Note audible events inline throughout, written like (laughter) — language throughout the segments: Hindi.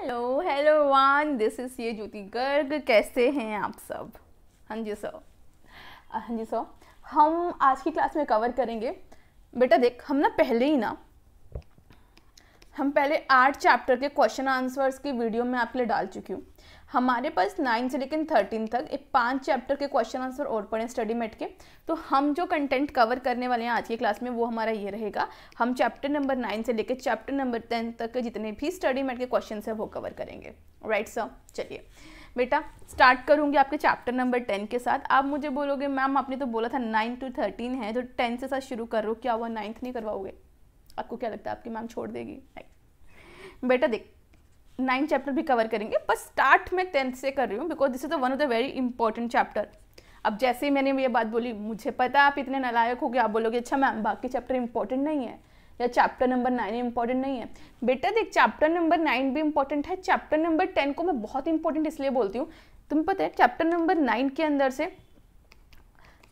Hello hello one this is ये ज्योति गर्ग कैसे हैं आप सब हाँ जी सर हाँ जी सर हम आज की क्लास में कवर करेंगे बेटा देख हम ना पहले ही ना हम पहले आठ चैप्टर के क्वेश्चन आंसर्स की वीडियो में आपके लिए डाल चुकी हूँ हमारे पास नाइन्थ से लेकिन थर्टीन तक एक पांच चैप्टर के क्वेश्चन आंसर और पड़े स्टडी मेट के तो हम जो कंटेंट कवर करने वाले हैं आज की क्लास में वो हमारा ये रहेगा हम चैप्टर नंबर नाइन से लेकर चैप्टर नंबर टेन तक के जितने भी स्टडी मेट के क्वेश्चन हैं वो कवर करेंगे राइट सर चलिए बेटा स्टार्ट करूँगी आपके चैप्टर नंबर टेन के साथ आप मुझे बोलोगे मैम आपने तो बोला था नाइन टू थर्टीन है तो टेन से साथ शुरू करो क्या हुआ नाइन्थ नहीं करवाओगे आपको क्या लगता है आपकी मैम छोड़ देगी बेटा देख नाइन चैप्टर भी कवर करेंगे पर स्टार्ट में टेंथ से कर रही हूँ because this is the one of the very important chapter अब जैसे ही मैंने ये बात बोली मुझे पता आप इतने नलायक हो गए आप बोलोगे अच्छा मैम बाकी चैप्टर इंपॉर्टेंट नहीं है या चैप्टर नंबर नाइन इंपॉर्टेंट नहीं है बेटा देख चैप्टर नंबर नाइन भी इंपॉर्टेंट है चैप्टर नंबर टेन को मैं बहुत इंपॉर्टेंट इसलिए बोलती हूँ तुम्हें पता है चैप्टर नंबर नाइन के अंदर से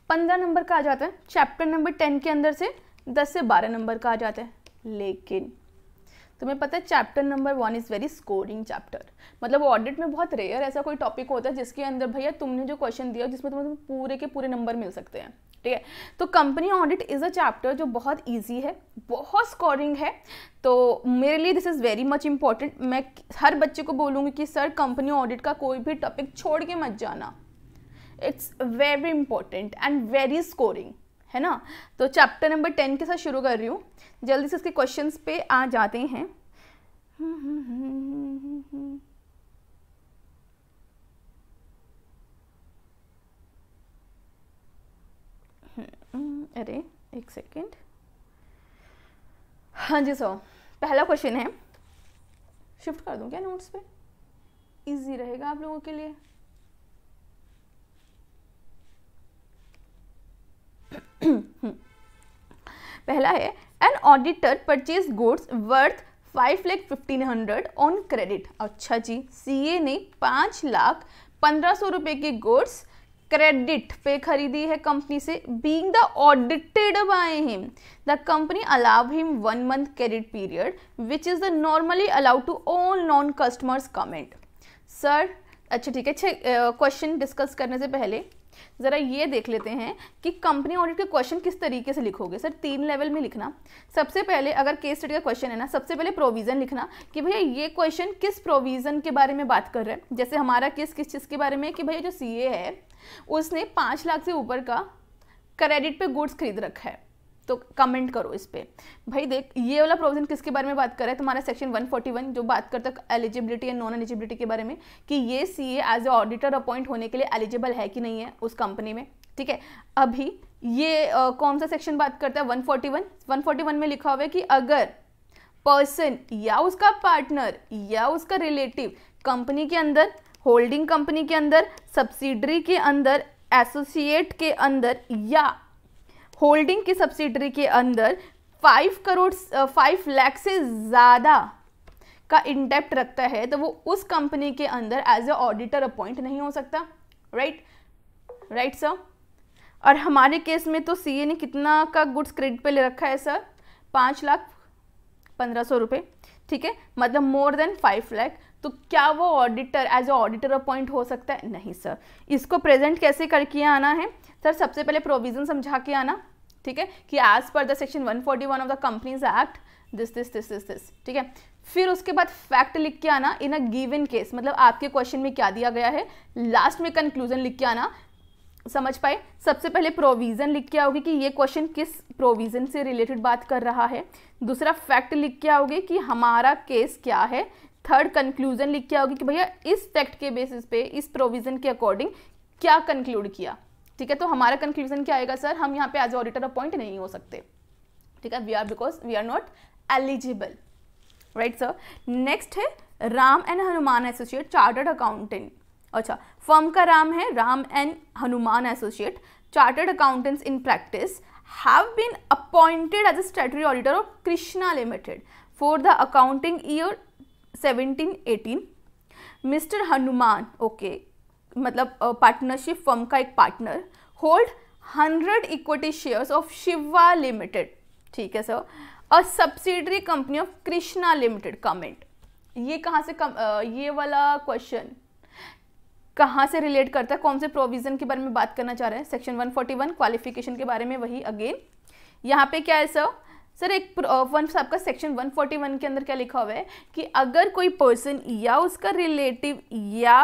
पंद्रह नंबर का आ जाता है चैप्टर नंबर टेन के अंदर से दस से बारह नंबर का आ जाता है लेकिन तुम्हें पता है chapter number one is very scoring chapter मतलब ऑडिट में बहुत रेयर ऐसा कोई टॉपिक होता है जिसके अंदर भैया तुमने जो क्वेश्चन दिया जिसमें तुम्हें पूरे के पूरे नंबर मिल सकते हैं ठीक है तो company audit is a chapter जो बहुत ईजी है बहुत स्कोरिंग है तो मेरे लिए this is very much important मैं हर बच्चे को बोलूँगी कि सर कंपनी ऑडिट का कोई भी टॉपिक छोड़ के मत जाना it's very important and very scoring है ना तो चैप्टर नंबर टेन के साथ शुरू कर रही हूँ जल्दी से इसके क्वेश्चन पे आ जाते हैं अरे एक सेकेंड हाँ जी सो पहला क्वेश्चन है शिफ्ट कर दूं क्या नोट्स पे इजी रहेगा आप लोगों के लिए (clears throat) पहला है an auditor purchase goods worth five lakh fifteen hundred on credit अच्छा जी सीए ने पाँच लाख पंद्रह सौ रुपये के गुड्स क्रेडिट पे खरीदी है कंपनी से being the audited by him the company allow him one month credit period which is the normally allowed to all non customers comment sir अच्छा ठीक है क्वेश्चन डिस्कस करने से पहले જરા યે દેખ લેતે હે કે કંપની ઓડિટ કે ક્વેશ્ચન કિસ તરીકે સે લખોગે સર 3 લેવલ મે લખના سبસે પહેલે અગર કેસ સ્ટડી કા ક્વેશ્ચન હે ના سبસે પહેલે પ્રોવિઝન લખના કે ભાઈ યે ક્વેશ્ચન કિસ પ્રોવિઝન કે બારે મે વાત કર રહે છે જૈસે હમારા કિસ કિસ ચીઝ કે બારે મે કે ભાઈ જો સી એ હે ઉસને 5 લાખ સે ઉપર કા ક્રેડિટ પે ગુડ્સ ખરીદ રખા હે तो कमेंट करो इस पर भाई देख ये वाला प्रोविजन किसके बारे में बात कर रहा है तुम्हारा सेक्शन 141 जो बात करता है एलिजिबिलिटी एंड नॉन एलिजिबिलिटी के बारे में कि ये C as a auditor appoint होने के लिए एलिजिबल है कि नहीं है उस कंपनी में ठीक है अभी ये आ, कौन सा सेक्शन बात करता है 141 141 में लिखा हुआ है कि अगर पर्सन या उसका पार्टनर या उसका रिलेटिव कंपनी के अंदर होल्डिंग कंपनी के अंदर सब्सिडरी के अंदर एसोसिएट के अंदर या होल्डिंग की सब्सिडरी के अंदर फाइव करोड़ फाइव लाख से ज़्यादा का इंडेप्ट रखता है तो वो उस कंपनी के अंदर एज ए ऑडिटर अपॉइंट नहीं हो सकता राइट राइट सर और हमारे केस में तो सीए ने कितना का गुड्स क्रेडिट पे ले रखा है सर पाँच लाख पंद्रह सौ रुपये ठीक है मतलब मोर देन फाइव लाख तो क्या वो auditor as a auditor appoint हो सकता है नहीं सर इसको प्रेजेंट कैसे करके आना है सर सबसे पहले प्रोविज़न समझा के आना ठीक है कि as per the section 141 of the companies act this this this this this ठीक है फिर उसके बाद फैक्ट लिख के आना इन अ गिवन केस मतलब आपके क्वेश्चन में क्या दिया गया है लास्ट में कंक्लूजन लिख के आना समझ पाए सबसे पहले प्रोविज़न लिख के आओगे कि ये क्वेश्चन किस प्रोविज़न से रिलेटेड बात कर रहा है दूसरा फैक्ट लिख के आओगे कि हमारा केस क्या है थर्ड कंक्लूजन लिख के आओगे कि भैया इस फैक्ट के बेसिस पे इस प्रोविज़न के अकॉर्डिंग क्या कंक्लूड किया ठीक है तो हमारा कंक्लूजन क्या आएगा सर हम यहाँ पे एज ऑडिटर अपॉइंट नहीं हो सकते ठीक है we are because we are not eligible right sir next है Ram and Hanuman associate chartered accountant अच्छा फर्म का राम है Ram and Hanuman associate chartered accountants in practice have been appointed as a statutory auditor of Krishna limited for the accounting year eighteen mister Hanuman okay मतलब पार्टनरशिप फर्म का एक partner hold hundred equity shares of Shiva limited ठीक है sir a subsidiary company of Krishna limited comment ये कहाँ से कम आ, ये वाला क्वेश्चन कहाँ से रिलेट करता है कौन से प्रोविज़न के बारे में बात करना चाह रहे हैं सेक्शन 141 क्वालिफिकेशन के बारे में वही अगेन यहाँ पे क्या है सर सर एक वन आपका सेक्शन 141 के अंदर क्या लिखा हुआ है कि अगर कोई पर्सन या उसका रिलेटिव या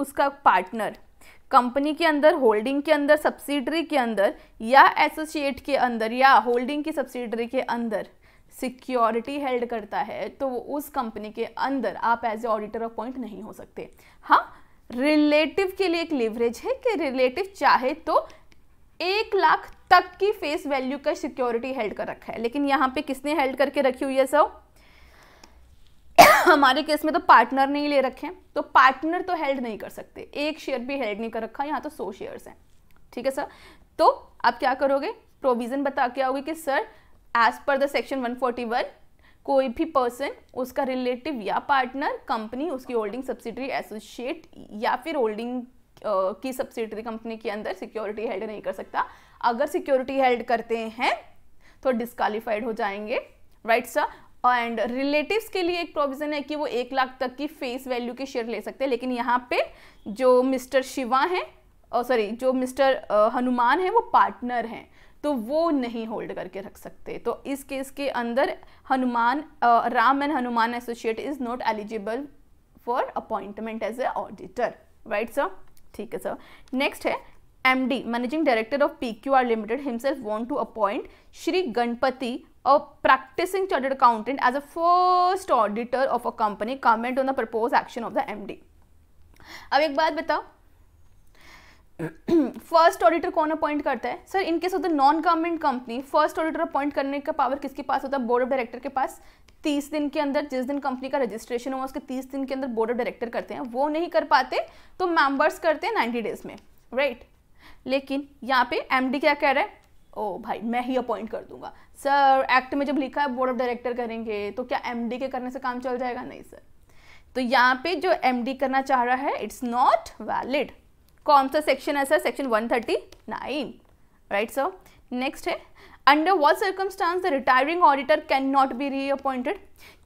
उसका पार्टनर कंपनी के अंदर होल्डिंग के अंदर सब्सिडरी के अंदर या एसोसिएट के अंदर या होल्डिंग की सब्सिडरी के अंदर सिक्योरिटी हेल्ड करता है तो वो उस कंपनी के अंदर आप एज ए ऑडिटर अपॉइंट नहीं हो सकते हाँ रिलेटिव के लिए एक लिवरेज है कि रिलेटिव चाहे तो एक लाख तक की फेस वैल्यू का सिक्योरिटी हेल्ड कर रखा है लेकिन यहाँ पे किसने हेल्ड करके रखी हुई है सब हमारे केस में तो पार्टनर नहीं ले रखे हैं तो पार्टनर तो हेल्ड नहीं कर सकते एक शेयर भी हेल्ड नहीं कर रखा यहाँ तो सौ शेयर्स हैं ठीक है सर तो आप क्या करोगे प्रोविज़न बता के आओगे कि sir as per the section 141 कोई भी पर्सन उसका रिलेटिव या पार्टनर कंपनी उसकी होल्डिंग सब्सिडरी एसोसिएट या फिर होल्डिंग की सब्सिडरी कंपनी के अंदर सिक्योरिटी हेल्ड नहीं कर सकता अगर सिक्योरिटी हेल्ड करते हैं तो डिस्कालीफाइड हो जाएंगे right right, sir and relatives के लिए एक प्रोविज़न है कि वो एक लाख तक की फेस वैल्यू के शेयर ले सकते हैं लेकिन यहाँ पे जो मिस्टर शिवा हैं और सॉरी जो मिस्टर हनुमान हैं वो पार्टनर हैं तो वो नहीं होल्ड करके रख सकते तो इस केस के अंदर Hanuman Ram and Hanuman associate is not eligible for appointment as a auditor right sir ठीक है सर नेक्स्ट है M D managing director of P Q R limited himself want to appoint Shri Ganpati a practicing chartered accountant as a first auditor of a company comment on the proposed action of the md अब एक बात बताओ फर्स्ट (clears throat) ऑडिटर कौन अपॉइंट करता है सर इनकेस साथ the non government company first auditor appoint करने का पावर किसके पास होता है बोर्ड ऑफ डायरेक्टर के पास तीस दिन के अंदर जिस दिन कंपनी का रजिस्ट्रेशन हुआ उसके तीस दिन के अंदर बोर्ड ऑफ डायरेक्टर करते हैं वो नहीं कर पाते तो मेंबर्स करते हैं नाइन्टी डेज में राइट right? लेकिन यहाँ पे एमडी क्या कह रहा है ओ भाई मैं ही अपॉइंट कर दूंगा सर एक्ट में जब लिखा है बोर्ड ऑफ डायरेक्टर करेंगे तो क्या एमडी के करने से काम चल जाएगा नहीं सर तो यहाँ पे जो एमडी करना चाह रहा है इट्स नॉट वैलिड कौन सा सेक्शन है sir section 139 right sir next है under what circumstance the retiring auditor can not be reappointed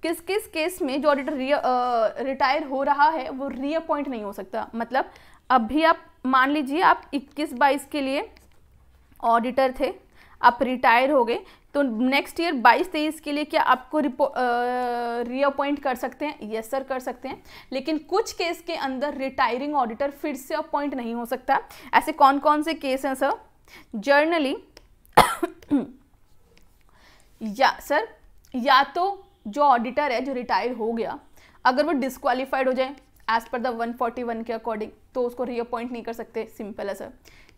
किस किस केस में जो ऑडिटर रिटायर हो रहा है वो रीअपॉइंट नहीं हो सकता मतलब अभी आप मान लीजिए आप 21 बाईस के लिए ऑडिटर थे आप रिटायर हो गए तो नेक्स्ट ईयर 22 तेईस के लिए क्या आपको रीअपॉइंट कर सकते हैं यस yes, सर कर सकते हैं लेकिन कुछ केस के अंदर रिटायरिंग ऑडिटर फिर से अपॉइंट नहीं हो सकता ऐसे कौन कौन से केस हैं सर जर्नली (coughs) या सर या तो जो ऑडिटर है जो रिटायर हो गया अगर वो डिस्कालीफाइड हो जाए एज पर द 141 के अकॉर्डिंग तो उसको रीअपॉइंट नहीं कर सकते सिंपल है सर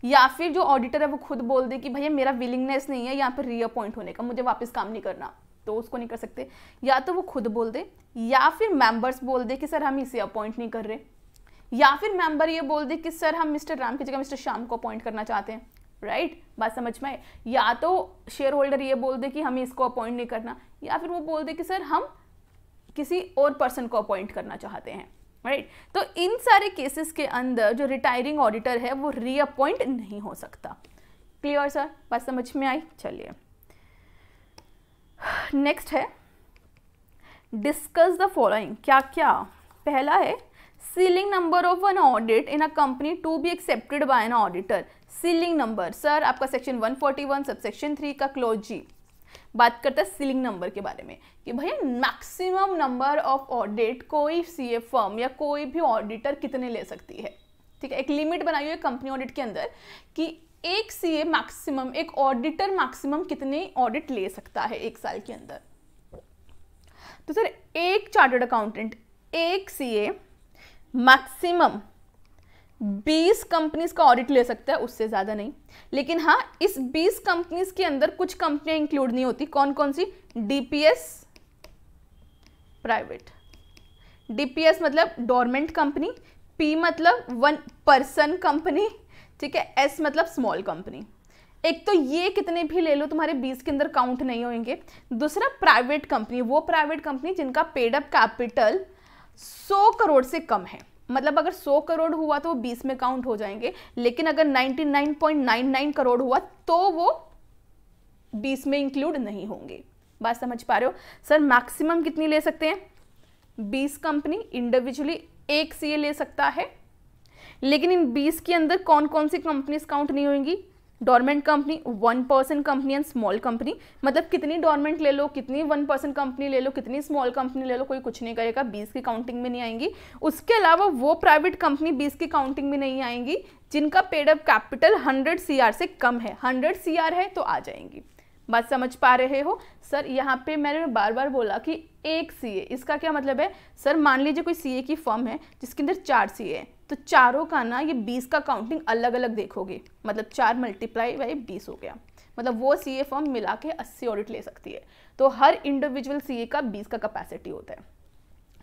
या फिर जो ऑडिटर है वो खुद बोल दे कि भैया मेरा विलिंगनेस नहीं है यहाँ पर रीअपॉइंट होने का मुझे वापस काम नहीं करना तो उसको नहीं कर सकते या तो वो खुद बोल दे या फिर मेंबर्स बोल दे कि सर हम इसे अपॉइंट नहीं कर रहे या फिर मेंबर ये बोल दे कि सर हम मिस्टर राम की जगह मिस्टर श्याम को अपॉइंट करना चाहते हैं राइट right? बात समझ में आए या तो शेयर होल्डर ये बोल दे कि हमें इसको अपॉइंट नहीं करना या फिर वो बोल दे कि सर हम किसी और पर्सन को अपॉइंट करना चाहते हैं राइट तो इन सारे केसेस के अंदर जो रिटायरिंग ऑडिटर है वो रीअपॉइंट नहीं हो सकता क्लियर सर बात समझ में आई चलिए नेक्स्ट है डिस्कस द फॉलोइंग क्या क्या पहला है ceiling number of an audit in a company to be accepted by an auditor ceiling number sir आपका सेक्शन 141 सब सेक्शन थ्री का क्लोज जी बात करता है सीलिंग नंबर के बारे में कि भैया मैक्सिमम नंबर ऑफ ऑडिट कोई सी फर्म या कोई भी ऑडिटर कितने ले सकती है ठीक है एक लिमिट बनाई हुई है कंपनी ऑडिट के अंदर कि एक सीए मैक्सिमम एक ऑडिटर मैक्सिमम कितने ऑडिट ले सकता है एक साल के अंदर तो सर एक चार्टर्ड अकाउंटेंट एक सीए मैक्सिमम बीस कंपनीज का ऑडिट ले सकता है उससे ज़्यादा नहीं लेकिन हाँ इस बीस कंपनीज के अंदर कुछ कंपनियां इंक्लूड नहीं होती कौन कौन सी डीपीएस प्राइवेट डीपीएस मतलब डोरमेंट कंपनी पी मतलब वन पर्सन कंपनी ठीक है एस मतलब स्मॉल कंपनी एक तो ये कितने भी ले लो तुम्हारे बीस के अंदर काउंट नहीं होंगे दूसरा प्राइवेट कंपनी वो प्राइवेट कंपनी जिनका पेडअप कैपिटल सौ करोड़ से कम है मतलब अगर 100 करोड़ हुआ तो वो 20 में काउंट हो जाएंगे लेकिन अगर 99.99 करोड़ हुआ तो वो 20 में इंक्लूड नहीं होंगे बात समझ पा रहे हो सर मैक्सिमम कितनी ले सकते हैं 20 कंपनी इंडिविजुअली एक सीए ले सकता है लेकिन इन 20 के अंदर कौन कौन सी कंपनीज काउंट नहीं होंगी dormant company one percent company and small company मतलब कितनी डॉर्मेंट ले लो कितनी वन परसेंट कंपनी ले लो कितनी स्मॉल कंपनी ले लो कोई कुछ नहीं करेगा बीस की काउंटिंग में नहीं आएंगी उसके अलावा वो प्राइवेट कंपनी बीस की काउंटिंग में नहीं आएंगी जिनका पेडअप कैपिटल हंड्रेड सी से कम है हंड्रेड सी है तो आ जाएंगी बात समझ पा रहे हो सर यहाँ पे मैंने बार बार बोला कि एक सी इसका क्या मतलब है सर मान लीजिए कोई सी की फर्म है जिसके अंदर चार सी है तो चारों का ना ये बीस का काउंटिंग अलग अलग देखोगे मतलब चार मल्टीप्लाई बाई बीस हो गया मतलब वो सी ए फॉर्म मिला के अस्सी ऑडिट ले सकती है तो हर इंडिविजुअल सी ए का बीस का कैपेसिटी होता है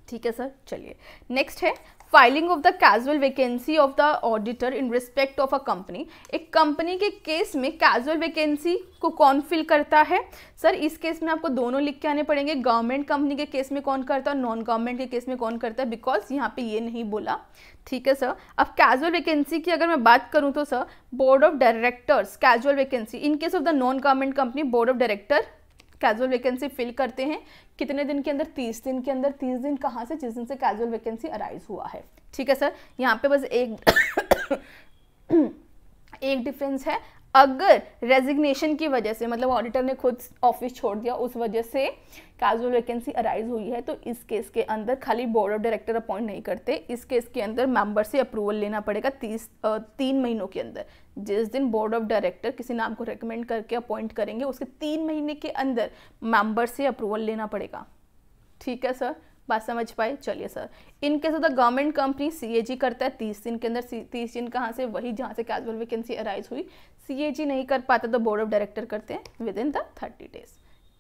ठीक है सर चलिए नेक्स्ट है filing of the casual vacancy of the auditor in respect of a company एक कंपनी के केस में कैजुअल वैकेंसी को कौन फिल करता है सर इस केस में आपको दोनों लिख के आने पड़ेंगे गवर्नमेंट कंपनी के केस में कौन करता है नॉन गवर्नमेंट के केस में कौन करता है बिकॉज यहाँ पे ये नहीं बोला ठीक है सर अब कैजुअल वैकेंसी की अगर मैं बात करूँ तो sir board of directors casual vacancy in case of the non government company board of director casual vacancy fill करते हैं कितने दिन के अंदर तीस दिन के अंदर तीस दिन कहाँ से जिस दिन से कैजुअल वैकेंसी अराइज हुआ है ठीक है सर यहाँ पे बस एक (coughs) एक डिफरेंस है अगर रेजिग्नेशन की वजह से मतलब ऑडिटर ने खुद ऑफिस छोड़ दिया उस वजह से कैजुअल वैकेंसी अराइज हुई है तो इस केस के अंदर खाली बोर्ड ऑफ डायरेक्टर अपॉइंट नहीं करते इस केस के अंदर मेंबर से अप्रूवल लेना पड़ेगा तीस तीन महीनों के अंदर जिस दिन बोर्ड ऑफ डायरेक्टर किसी नाम को रिकमेंड करके अपॉइंट करेंगे उसके तीन महीने के अंदर मेंबर से अप्रूवल लेना पड़ेगा ठीक है सर बात समझ पाए चलिए सर इनके साथ गवर्नमेंट कंपनी सीएजी करता है तीस दिन के अंदर तीस दिन कहाँ से वही जहाँ से कैजुअल वैकेंसी अराइज हुई सीएजी नहीं कर पाता तो बोर्ड ऑफ डायरेक्टर करते हैं within the thirty days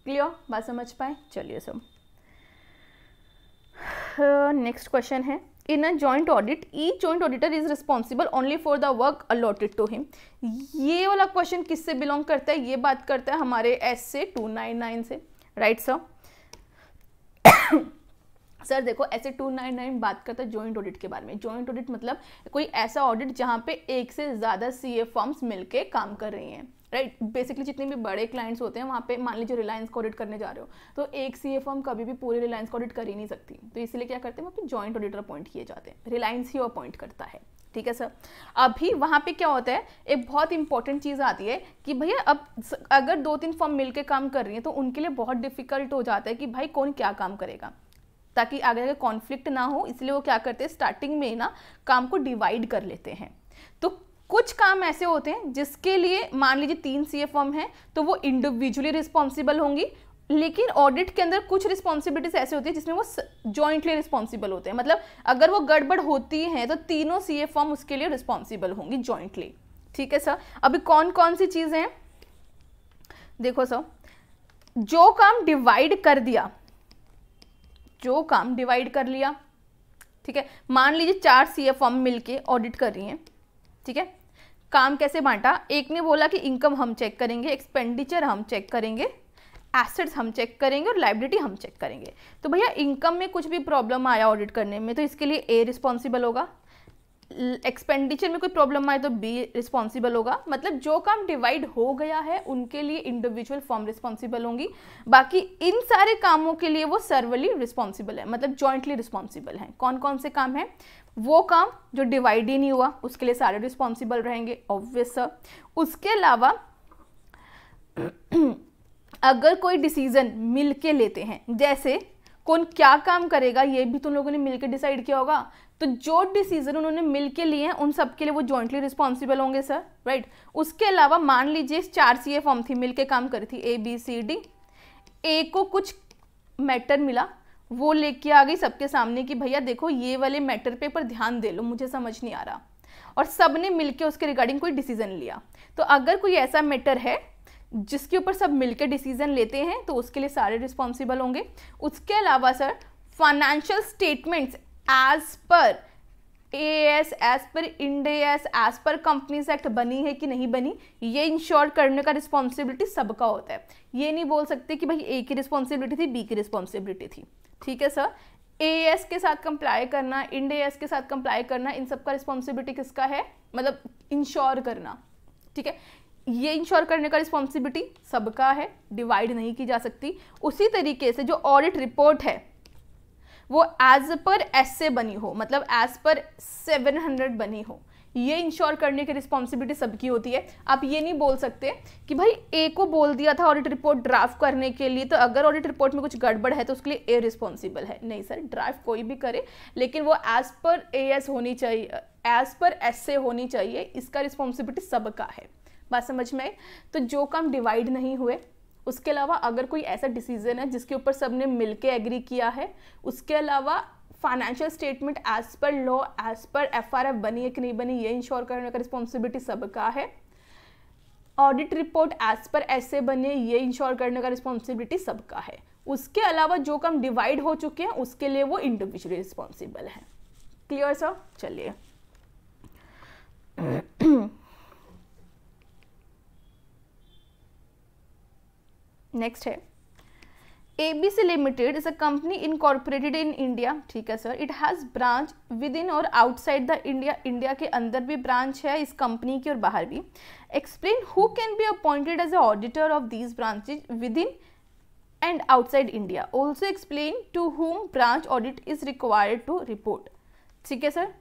clear बात समझ पाए चलिए सर नेक्स्ट uh, क्वेश्चन है इन अ जॉइंट ऑडिट ई joint auditor is responsible only for the work allotted to him ये वाला क्वेश्चन किससे बिलोंग करता है ये बात करता है हमारे एस से टू नाइन नाइन से राइट सर सर देखो ऐसे 299 बात करता है जॉइंट ऑडिट के बारे में जॉइंट ऑडिट मतलब कोई ऐसा ऑडिट जहाँ पे एक से ज़्यादा सी ए मिल मिलके काम कर रही हैं राइट बेसिकली जितने भी बड़े क्लाइंट्स होते हैं वहाँ पे मान लीजिए रिलायंस को ऑडिट करने जा रहे हो तो एक सी ए फॉर्म कभी भी पूरे रिलायंस को ऑडिट कर ही नहीं सकती तो इसलिए क्या करते हैं वहाँ पे जॉइंट ऑडिटर अपॉइंट किए जाते हैं रिलायंस ही अपॉइंट करता है ठीक है सर अभी वहाँ पे क्या होता है एक बहुत इंपॉर्टेंट चीज़ आती है कि भैया अब अगर दो तीन फॉर्म के काम कर रही हैं तो उनके लिए बहुत डिफिकल्ट हो जाता है कि भाई कौन क्या काम करेगा ताकि आगे आगे कॉन्फ्लिक्ट ना हो इसलिए वो क्या करते हैं स्टार्टिंग में ना काम को डिवाइड कर लेते हैं तो कुछ काम ऐसे होते हैं जिसके लिए मान लीजिए तीन सी फर्म हैं तो वो इंडिविजुअली रिस्पॉन्सिबल होंगी लेकिन ऑडिट के अंदर कुछ रिस्पॉन्सिबिलिटीज ऐसे होती है जिसमें वो जॉइंटली रिस्पॉन्सिबल होते हैं मतलब अगर वो गड़बड़ होती है तो तीनों सी एम उसके लिए रिस्पॉन्सिबल होंगी जॉइंटली ठीक है सर अभी कौन कौन सी चीज़ें हैं देखो सर जो काम डिवाइड कर दिया जो काम डिवाइड कर लिया ठीक है मान लीजिए चार सी एफ फॉर्म मिलके ऑडिट कर रही हैं ठीक है काम कैसे बांटा एक ने बोला कि इनकम हम चेक करेंगे एक्सपेंडिचर हम चेक करेंगे एसेट्स हम चेक करेंगे और लाइबिलिटी हम चेक करेंगे तो भैया इनकम में कुछ भी प्रॉब्लम आया ऑडिट करने में तो इसके लिए ए रिस्पॉन्सिबल होगा एक्सपेंडिचर में कोई प्रॉब्लम आए तो बी रिस्पॉन्सिबल होगा मतलब जो काम डिवाइड हो गया है उनके लिए इंडिविजुअल फॉर्म रिस्पॉन्सिबल होंगी बाकी इन सारे कामों के लिए वो सर्वली रिस्पॉन्सिबल है मतलब जॉइंटली रिस्पॉन्सिबल है कौन कौन से काम है वो काम जो डिवाइड ही नहीं हुआ उसके लिए सारे रिस्पॉन्सिबल रहेंगे ऑब्वियस उसके अलावा (clears throat) अगर कोई डिसीज़न मिल लेते हैं जैसे कौन क्या काम करेगा ये भी तुम तो लोगों ने मिलकर डिसाइड किया होगा तो जो डिसीजन उन्होंने मिल के लिए हैं उन सब के लिए वो जॉइंटली रिस्पॉन्सिबल होंगे सर राइट उसके अलावा मान लीजिए चार सी ए फॉर्म थी मिल के काम करी थी ए बी सी डी ए को कुछ मैटर मिला वो लेके आ गई सबके सामने कि भैया देखो ये वाले मैटर पे पर ध्यान दे लो मुझे समझ नहीं आ रहा और सब ने मिल उसके रिगार्डिंग कोई डिसीजन लिया तो अगर कोई ऐसा मैटर है जिसके ऊपर सब मिलकर डिसीजन लेते हैं तो उसके लिए सारे रिस्पॉन्सिबल होंगे उसके अलावा sir financial statements as per A S as per Ind S as per companies act बनी है कि नहीं बनी ये इंश्योर करने का रिस्पॉन्सिबिलिटी सबका होता है ये नहीं बोल सकते कि भाई ए की रिस्पॉन्सिबिलिटी थी बी की रिस्पॉन्सिबिलिटी थी ठीक है सर ए एस के साथ कंप्लाई करना इंड एस के साथ कंप्लाई करना इन सबका रिस्पॉन्सिबिलिटी किसका है मतलब इंश्योर करना ठीक है ये इंश्योर करने का रिस्पॉन्सिबिलिटी सबका है डिवाइड नहीं की जा सकती उसी तरीके से जो ऑडिट रिपोर्ट है वो एज पर एस से बनी हो मतलब एज पर 700 बनी हो ये इंश्योर करने की रिस्पॉन्सिबिलिटी सबकी होती है आप ये नहीं बोल सकते कि भाई ए को बोल दिया था ऑडिट रिपोर्ट ड्राफ्ट करने के लिए तो अगर ऑडिट रिपोर्ट में कुछ गड़बड़ है तो उसके लिए ए रिस्पॉन्सिबल है नहीं सर ड्राफ्ट कोई भी करे लेकिन वो एज पर ए एस होनी चाहिए एज पर एस ए होनी चाहिए इसका रिस्पॉन्सिबिलिटी सबका है बात समझ में आई तो जो काम डिवाइड नहीं हुए उसके अलावा अगर कोई ऐसा डिसीजन है जिसके ऊपर सबने के एग्री किया है उसके अलावा financial statement as per law as per F R F बनी है कि नहीं बनी ये इंश्योर करने का रिस्पॉन्सिबिलिटी सबका है ऑडिट रिपोर्ट एज पर ऐसे बने ये इंश्योर करने का रिस्पॉन्सिबिलिटी सबका है उसके अलावा जो काम डिवाइड हो चुके हैं उसके लिए वो इंडिविजुअली रिस्पॉन्सिबल है क्लियर सर चलिए नेक्स्ट है A B C limited is a company incorporated in India ठीक है sir it has branch within और आउटसाइड द इंडिया इंडिया के अंदर भी ब्रांच है इस कंपनी की और बाहर भी explain who can be appointed as a auditor of these branches within and outside India also explain to whom branch audit is required to report ठीक है सर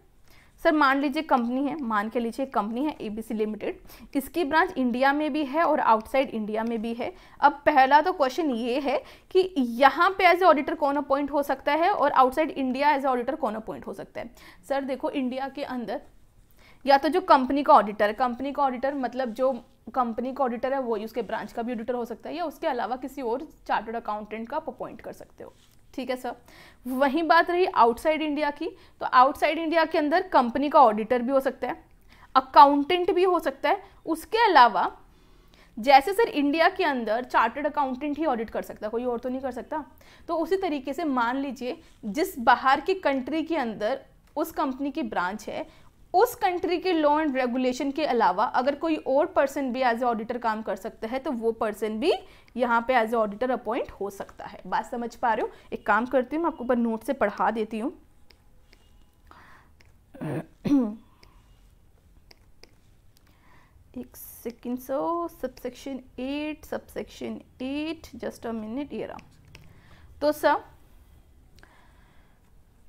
सर मान लीजिए कंपनी है मान के लीजिए कंपनी है एबीसी लिमिटेड इसकी ब्रांच इंडिया में भी है और आउटसाइड इंडिया में भी है अब पहला तो क्वेश्चन ये है कि यहाँ पे एज ए ऑडिटर कौन अपॉइंट हो सकता है और outside India as a auditor कौन अपॉइंट हो सकता है सर देखो इंडिया के अंदर या तो जो कंपनी का ऑडिटर है कंपनी का ऑडिटर मतलब जो कंपनी का ऑडिटर है वही उसके ब्रांच का भी ऑडिटर हो सकता है या उसके अलावा किसी और चार्टर्ड अकाउंटेंट का आप अपॉइंट कर सकते हो ठीक है सर वहीं बात रही आउटसाइड इंडिया की तो आउटसाइड इंडिया के अंदर कंपनी का ऑडिटर भी हो सकता है अकाउंटेंट भी हो सकता है उसके अलावा जैसे सर इंडिया के अंदर चार्टर्ड अकाउंटेंट ही ऑडिट कर सकता कोई और तो नहीं कर सकता तो उसी तरीके से मान लीजिए जिस बाहर की कंट्री के अंदर उस कंपनी की ब्रांच है उस कंट्री के लॉ एंड रेगुलेशन के अलावा अगर कोई और पर्सन भी एज ए ऑडिटर काम कर सकता है तो वो पर्सन भी यहाँ पे एज ए ऑडिटर अपॉइंट हो सकता है बात समझ पा रहे हो एक काम करती हूँ मैं आपको ऊपर नोट से पढ़ा देती हूँ एक second so subsection eight subsection eight just a minute ये रहा तो सर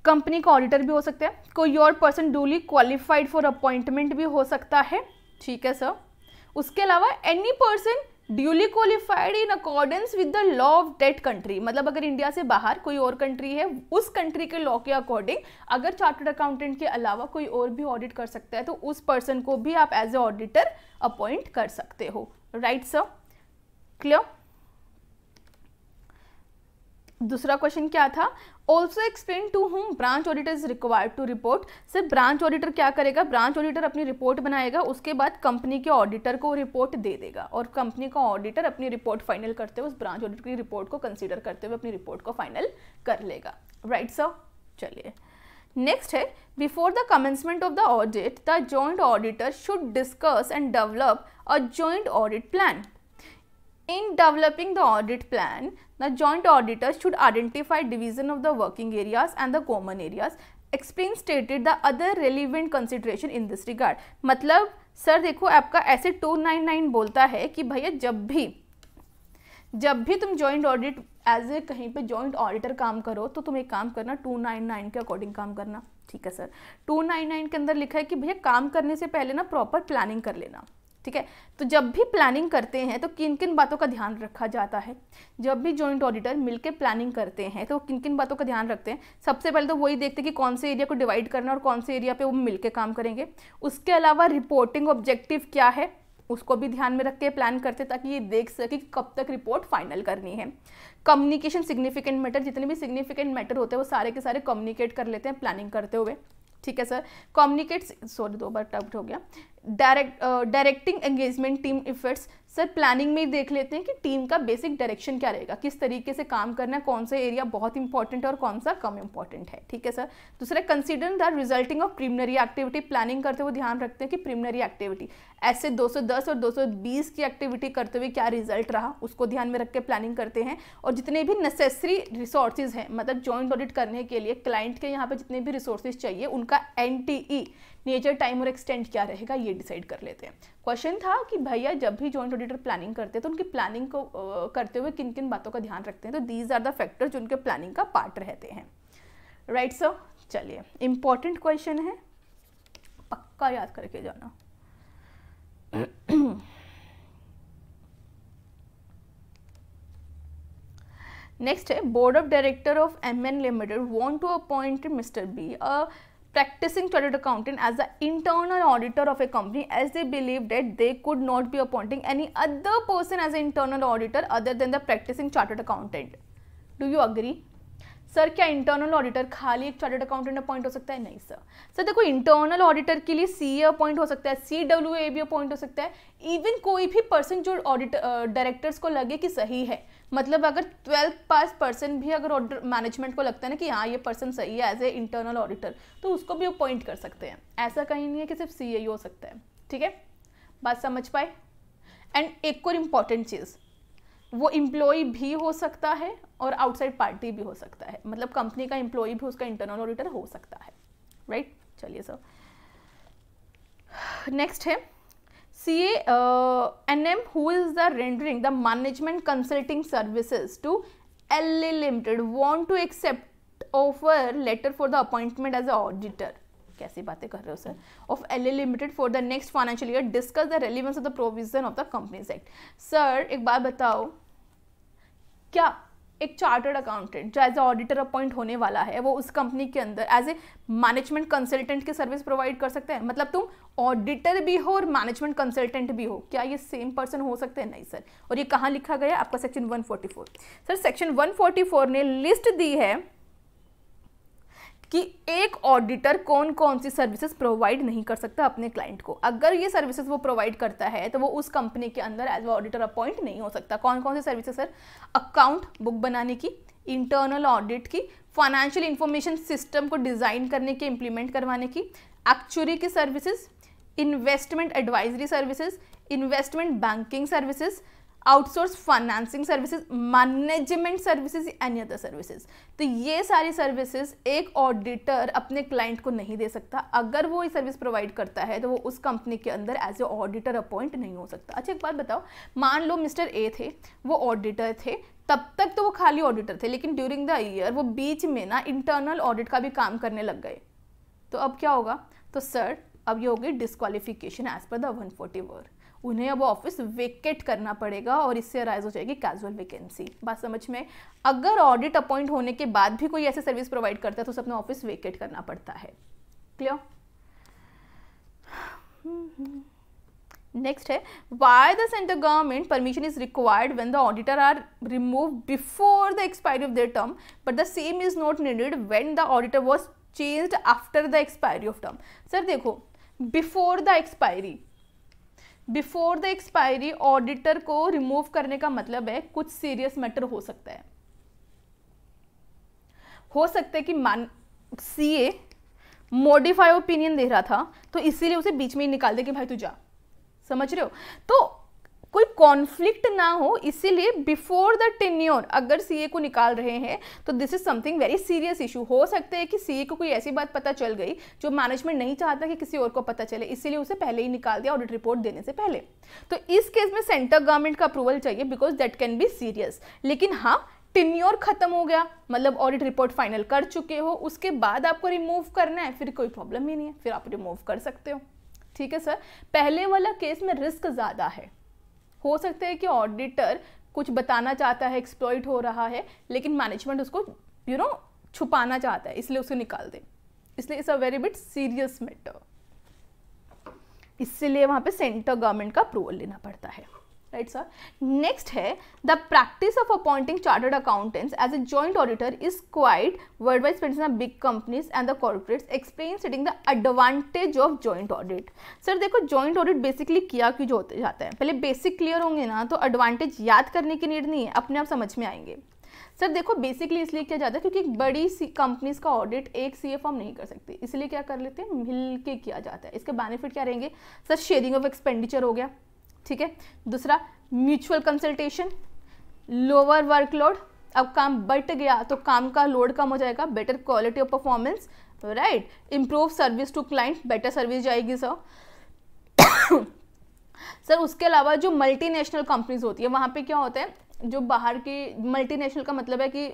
कंपनी का ऑडिटर भी हो सकता है कोई your person duly qualified for appointment भी हो सकता है ठीक है सर उसके अलावा any person duly qualified in accordance with the law of that country मतलब अगर इंडिया से बाहर कोई और कंट्री है उस कंट्री के लॉ के अकॉर्डिंग अगर चार्टर्ड अकाउंटेंट के अलावा कोई और भी ऑडिट कर सकता है तो उस पर्सन को भी आप एज ए ऑडिटर अपॉइंट कर सकते हो राइट सर क्लियर दूसरा क्वेश्चन क्या था also explain to whom branch auditor is required to report सिर्फ ब्रांच ऑडिटर क्या करेगा ब्रांच ऑडिटर अपनी रिपोर्ट बनाएगा उसके बाद कंपनी के ऑडिटर को रिपोर्ट दे देगा और कंपनी का ऑडिटर अपनी रिपोर्ट फाइनल करते हुए उस ब्रांच ऑडिटर की रिपोर्ट को कंसिडर करते हुए अपनी रिपोर्ट को फाइनल कर लेगा राइट सर चलिए नेक्स्ट है before the commencement of the audit the joint auditor should discuss and develop a joint audit plan In developing the audit plan, the joint auditors should identify division of the working areas and the common areas. Explain stated the other relevant consideration in this regard. matlab sir dekho aapka aise 299 bolta hai ki bhaiya jab bhi जब भी तुम जॉइंट ऑडिट एज ए कहीं पे जॉइंट ऑडिटर काम करो तो तुम एक काम करना 299 के अकॉर्डिंग काम करना ठीक है सर 299 के अंदर लिखा है कि भैया काम करने से पहले ना प्रॉपर प्लानिंग कर लेना ठीक है तो जब भी प्लानिंग करते हैं तो किन किन बातों का ध्यान रखा जाता है जब भी जॉइंट ऑडिटर मिलकर प्लानिंग करते हैं तो किन किन बातों का ध्यान रखते हैं सबसे पहले तो वही देखते हैं कि कौन से एरिया को डिवाइड करना और कौन से एरिया पर वो मिलकर काम करेंगे उसके अलावा रिपोर्टिंग ऑब्जेक्टिव क्या है उसको भी ध्यान में रख के प्लान करते ताकि ये देख सके कि कब तक रिपोर्ट फाइनल करनी है कम्युनिकेशन सिग्निफिकेंट मैटर जितने भी सिग्निफिकेंट मैटर होते हैं वो सारे के सारे कम्युनिकेट कर लेते हैं प्लानिंग करते हुए ठीक है सर कॉम्युनिकेट्स सॉरी दो बार टब्ड हो गया direct directing engagement team effects sir planning में देख लेते हैं कि टीम का बेसिक डायरेक्शन क्या रहेगा किस तरीके से काम करना है कौन सा एरिया बहुत इंपॉर्टेंट है और कौन सा कम इंपॉर्टेंट है ठीक है सर दूसरा consider the resulting of preliminary activity planning करते हुए ध्यान रखते हैं कि प्रीमिनरी एक्टिविटी ऐसे 210 और 220 की एक्टिविटी करते हुए क्या रिजल्ट रहा उसको ध्यान में रख के प्लानिंग करते हैं और जितने भी नेसेसरी रिसोर्सेज हैं मतलब जॉइंट ऑडिट करने के लिए क्लाइंट के यहाँ पर जितने भी रिसोर्सेज चाहिए उनका एन नेचर टाइम और एक्सटेंड क्या रहेगा ये डिसाइड कर लेते हैं क्वेश्चन था कि भैया जब भी जॉइंट ऑडिटर प्लानिंग करते हैं तो उनकी प्लानिंग को करते हुए किन किन बातों का ध्यान रखते हैं तो दीज आर द फैक्टर्स जो उनके प्लानिंग का पार्ट रहते हैं राइट सर चलिए इंपॉर्टेंट क्वेश्चन है पक्का याद करके जाना नेक्स्ट है board of director of M N limited want to appoint mister B practicing chartered accountant as the internal auditor of a company as they believed that they could not be appointing any other person as an internal auditor other than the practicing chartered accountant. Do you agree? Sir क्या इंटरनल ऑडिटर खाली एक चार्टर्ड अकाउंटेंट अपॉइंट हो सकता है नहीं सर सर देखो इंटरनल ऑडिटर के लिए सी ए अपॉइंट हो सकता है सी डब्ल्यू ए भी अपॉइंट हो सकता है इवन कोई भी पर्सन जो ऑडिट डायरेक्टर्स को लगे कि सही है मतलब अगर ट्वेल्थ पास पर्सन भी अगर ऑडिटर मैनेजमेंट को लगता है ना कि हाँ ये पर्सन सही है एज ए इंटरनल ऑडिटर तो उसको भी अपॉइंट कर सकते हैं ऐसा कहीं नहीं है कि सिर्फ सी हो सकता है ठीक है बात समझ पाए एंड एक और इम्पॉर्टेंट चीज़ वो एम्प्लॉय भी हो सकता है और आउटसाइड पार्टी भी हो सकता है मतलब कंपनी का एम्प्लॉय भी उसका इंटरनल ऑडिटर हो सकता है राइट right? चलिए सर नेक्स्ट है C N M who is the rendering the management consulting services to L A limited want to accept offer letter for the appointment as a auditor कैसी बातें कर रहे हो sir of L limited for the next financial year discuss the relevance of the provision of the companies act sir एक बात बताओ क्या एक चार्टर्ड अकाउंटेंट जो एज ए ऑडिटर अपॉइंट होने वाला है वो उस कंपनी के अंदर एज ए मैनेजमेंट कंसल्टेंट की सर्विस प्रोवाइड कर सकते हैं मतलब तुम ऑडिटर भी हो और मैनेजमेंट कंसल्टेंट भी हो क्या ये सेम पर्सन हो सकते हैं नहीं सर और ये कहाँ लिखा गया आपका सेक्शन 144 सर सेक्शन 144 ने लिस्ट दी है कि एक ऑडिटर कौन कौन सी सर्विसेज प्रोवाइड नहीं कर सकता अपने क्लाइंट को अगर ये सर्विसेज वो प्रोवाइड करता है तो वो उस कंपनी के अंदर एज ऑडिटर अपॉइंट नहीं हो सकता कौन कौन सी सर्विसेज सर अकाउंट बुक बनाने की इंटरनल ऑडिट की फाइनेंशियल इंफॉर्मेशन सिस्टम को डिज़ाइन करने की इम्प्लीमेंट करवाने की एक्चुरी की services investment advisory services investment banking services outsource financing services management services any other services तो ये सारी सर्विसेज एक ऑडिटर अपने क्लाइंट को नहीं दे सकता अगर वो ये सर्विस प्रोवाइड करता है तो वो उस कंपनी के अंदर एज ए ऑडिटर अपॉइंट नहीं हो सकता अच्छा एक बात बताओ मान लो मिस्टर ए थे वो ऑडिटर थे तब तक तो वो खाली ऑडिटर थे लेकिन ड्यूरिंग द ईयर वो बीच में ना इंटरनल ऑडिट का भी काम करने लग गए तो अब क्या होगा तो सर अब ये होगी disqualification as per the one forty word उन्हें अब ऑफिस वेकेट करना पड़ेगा और इससे अराइज हो जाएगी कैजुअल वैकेंसी बात समझ में अगर ऑडिट अपॉइंट होने के बाद भी कोई ऐसे सर्विस प्रोवाइड करता है तो उसे अपना ऑफिस वेकेट करना पड़ता है क्लियर नेक्स्ट है why the central government permission is required when the auditor are remove before the expiry of their term but the same is not needed when the auditor was changed after the expiry of term sir देखो before the expiry before the expiry auditor को रिमूव करने का मतलब है कुछ सीरियस मैटर हो सकता है हो सकता है कि मान सी ए मॉडिफाई ओपिनियन दे रहा था तो इसीलिए उसे बीच में ही निकाल दे कि भाई तू जा समझ रहे हो तो कोई कॉन्फ्लिक्ट ना हो इसीलिए बिफोर द टेन्योर अगर सीए को निकाल रहे हैं तो this is something very serious issue हो सकता है कि सीए को कोई ऐसी बात पता चल गई जो मैनेजमेंट नहीं चाहता कि किसी और को पता चले इसीलिए उसे पहले ही निकाल दिया ऑडिट रिपोर्ट देने से पहले तो इस केस में सेंट्रल गवर्नमेंट का अप्रूवल चाहिए because that can be serious लेकिन हाँ टिन्योर खत्म हो गया मतलब ऑडिट रिपोर्ट फाइनल कर चुके हो उसके बाद आपको रिमूव करना है फिर कोई प्रॉब्लम ही नहीं है फिर आप रिमूव कर सकते हो ठीक है सर पहले वाला केस में रिस्क ज़्यादा है हो सकता है कि ऑडिटर कुछ बताना चाहता है एक्सप्लॉइट हो रहा है लेकिन मैनेजमेंट उसको यू नो छुपाना चाहता है इसलिए उसे निकाल दें इसलिए it's a very bit serious matter इसलिए वहाँ पे सेंट्रल गवर्नमेंट का अप्रूवल लेना पड़ता है राइट सर नेक्स्ट है the practice of appointing chartered accountants as a joint auditor is quite world wise friends in big companies and the corporates explain setting the advantage of joint audit sir देखो जॉइंट ऑडिट बेसिकली किया क्यों जो होते जाता है पहले बेसिक क्लियर होंगे ना तो एडवांटेज याद करने की नीड नहीं है अपने आप समझ में आएंगे सर देखो बेसिकली इसलिए किया जाता है क्योंकि एक बड़ी सी कंपनीज का ऑडिट एक सी फॉर्म नहीं कर सकती इसलिए क्या कर लेते हैं मिल के किया जाता है इसके बेनिफिट क्या रहेंगे सर शेयरिंग ऑफ एक्सपेंडिचर हो गया ठीक है दूसरा म्यूचुअल कंसल्टेशन लोअर वर्कलोड अब काम बट गया तो काम का लोड कम हो जाएगा better quality of performance right improve service to client better service जाएगी सर सर (coughs) उसके अलावा जो मल्टीनेशनल कंपनीज होती है वहाँ पे क्या होता है जो बाहर की मल्टीनेशनल का मतलब है कि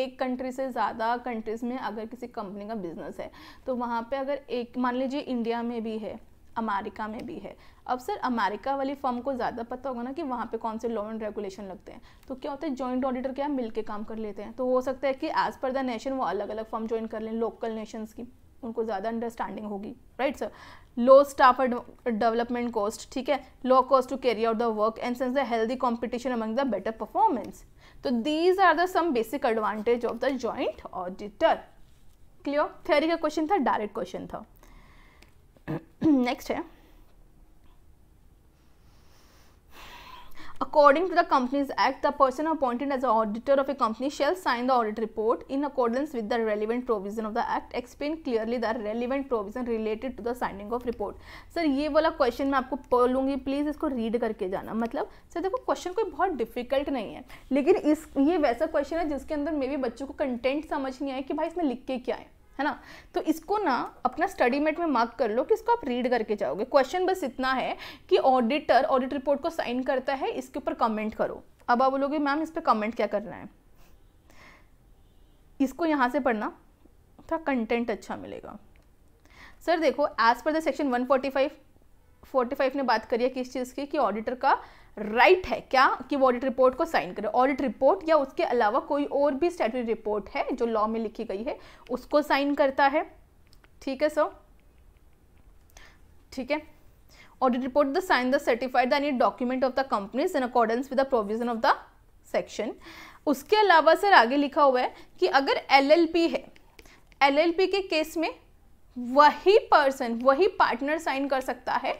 एक कंट्री से ज़्यादा कंट्रीज़ में अगर किसी कंपनी का बिजनेस है तो वहाँ पे अगर एक मान लीजिए इंडिया में भी है अमेरिका में भी है अब सर अमेरिका वाली फर्म को ज़्यादा पता होगा ना कि वहाँ पे कौन से लॉ एंड रेगुलेशन लगते हैं तो क्या होता है जॉइंट ऑडिटर क्या मिल के काम कर लेते हैं तो हो सकता है कि एज़ पर द नेशन वो अलग अलग फर्म ज्वाइन कर लें लोकल नेशंस की उनको ज़्यादा अंडरस्टैंडिंग होगी right sir low staff development cost ठीक है low cost to carry out the work and sense the healthy competition among the better performance तो these are the some basic advantage of the joint auditor clear theory का क्वेश्चन था डायरेक्ट क्वेश्चन था नेक्स्ट (clears throat) है According to the Companies Act, the person appointed as auditor of a company shall sign the audit report in accordance with the relevant provision of the Act. Explain clearly the relevant provision related to the signing of report. Sir ये वाला क्वेश्चन मैं आपको पढ़ प्लीज़ इसको रीड करके जाना मतलब सर देखो क्वेश्चन कोई बहुत डिफिकल्ट नहीं है लेकिन इस ये वैसा क्वेश्चन है जिसके अंदर मे भी बच्चों को कंटेंट समझ नहीं आया कि भाई इसमें लिख के क्या है है ना तो इसको ना अपना स्टडी मेट में मार्क कर लो कि इसको आप रीड करके जाओगे क्वेश्चन बस इतना है कि ऑडिटर ऑडिट रिपोर्ट को साइन करता है इसके ऊपर कमेंट करो अब आप बोलोगे मैम इस पर कमेंट क्या करना है इसको यहाँ से पढ़ना थोड़ा कंटेंट अच्छा मिलेगा सर देखो एज पर द सेक्शन 145 45 ने बात करी है किस चीज़ की कि ऑडिटर का राइट right है क्या कि वो ऑडिट रिपोर्ट को साइन करे ऑडिट रिपोर्ट या उसके अलावा कोई और भी स्टेटरी रिपोर्ट है जो लॉ में लिखी गई है उसको साइन करता है ठीक है सर ठीक है audit report the sign the certified the document of the companies in accordance with the provision of the section उसके अलावा सर आगे लिखा हुआ है कि अगर एलएलपी है एलएलपी के केस में वही पर्सन वही पार्टनर साइन कर सकता है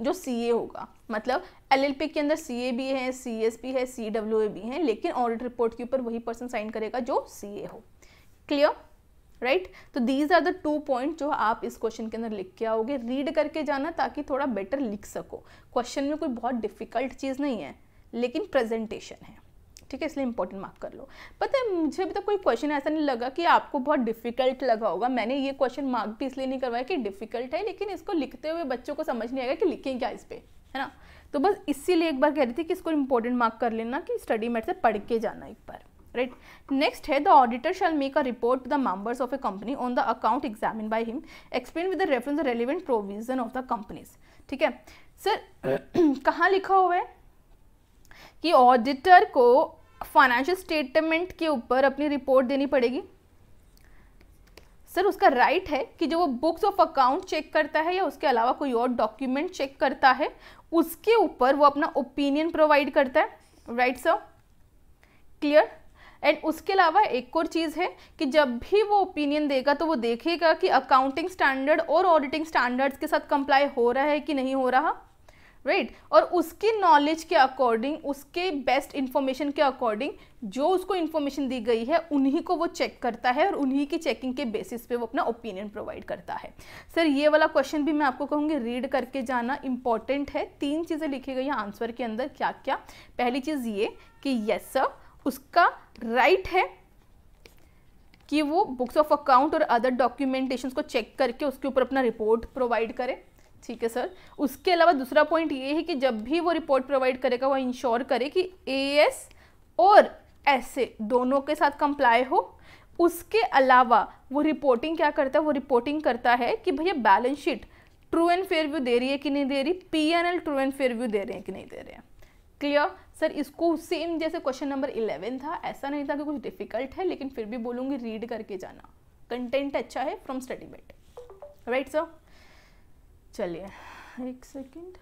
जो सीए होगा मतलब एलएलपी के अंदर सी ए भी है सी एस है सी डब्ल्यू ए भी है लेकिन ऑडिट रिपोर्ट के ऊपर वही पर्सन साइन करेगा जो सी ए हो क्लियर राइट तो these are the two point जो आप इस क्वेश्चन के अंदर लिख के आओगे रीड करके जाना ताकि थोड़ा बेटर लिख सको क्वेश्चन में कोई बहुत डिफिकल्ट चीज़ नहीं है लेकिन प्रेजेंटेशन है ठीक है इसलिए इंपॉर्टेंट मार्क कर लो पता है मुझे अभी तक कोई क्वेश्चन ऐसा नहीं लगा कि आपको बहुत डिफिकल्ट लगा होगा मैंने ये क्वेश्चन मार्क भी इसलिए नहीं करवाया कि डिफिकल्ट है लेकिन इसको लिखते हुए बच्चों को समझ नहीं आएगा कि लिखें क्या इस पर है ना तो बस इसीलिए एक बार कह रही थी कि इसको इम्पोर्टेंट मार्क कर लेना कि स्टडी मेट से पढ़ के जाना एक बार राइट नेक्स्ट है the auditor shall make a report to the members of a company on the account examine by him explain with the reference the relevant provision of the companies ठीक है सर (clears throat) कहाँ लिखा हुआ है कि ऑडिटर को फाइनेंशियल स्टेटमेंट के ऊपर अपनी रिपोर्ट देनी पड़ेगी सर उसका राइट है कि जो वो बुक्स ऑफ अकाउंट चेक करता है या उसके अलावा कोई और डॉक्यूमेंट चेक करता है उसके ऊपर वो अपना ओपिनियन प्रोवाइड करता है राइट सर क्लियर एंड उसके अलावा एक और चीज़ है कि जब भी वो ओपिनियन देगा तो वो देखेगा कि अकाउंटिंग स्टैंडर्ड और ऑडिटिंग स्टैंडर्ड्स के साथ कंप्लाई हो रहा है कि नहीं हो रहा राइट right? और उसकी नॉलेज के अकॉर्डिंग उसके बेस्ट इन्फॉर्मेशन के अकॉर्डिंग जो उसको इन्फॉर्मेशन दी गई है उन्हीं को वो चेक करता है और उन्हीं की चेकिंग के बेसिस पे वो अपना ओपिनियन प्रोवाइड करता है सर ये वाला क्वेश्चन भी मैं आपको कहूँगी रीड करके जाना इंपॉर्टेंट है तीन चीज़ें लिखी गई हैं आंसर के अंदर क्या क्या पहली चीज़ ये कि यस सर उसका राइट right है कि वो बुक्स ऑफ अकाउंट और अदर डॉक्यूमेंटेशन को चेक करके उसके ऊपर अपना रिपोर्ट प्रोवाइड करे ठीक है सर उसके अलावा दूसरा पॉइंट ये है कि जब भी वो रिपोर्ट प्रोवाइड करेगा वो इंश्योर करे कि ए और एस दोनों के साथ कंप्लाई हो उसके अलावा वो रिपोर्टिंग क्या करता है वो रिपोर्टिंग करता है कि भैया balance sheet true and fair view दे रही है कि नहीं दे रही P N L true and fair view दे रहे हैं कि नहीं दे रहे हैं क्लियर सर इसको सेम जैसे क्वेश्चन नंबर इलेवन था ऐसा नहीं था कि कुछ डिफिकल्ट है लेकिन फिर भी बोलूँगी रीड करके जाना कंटेंट अच्छा है from study bet right sir चलिए एक सेकेंड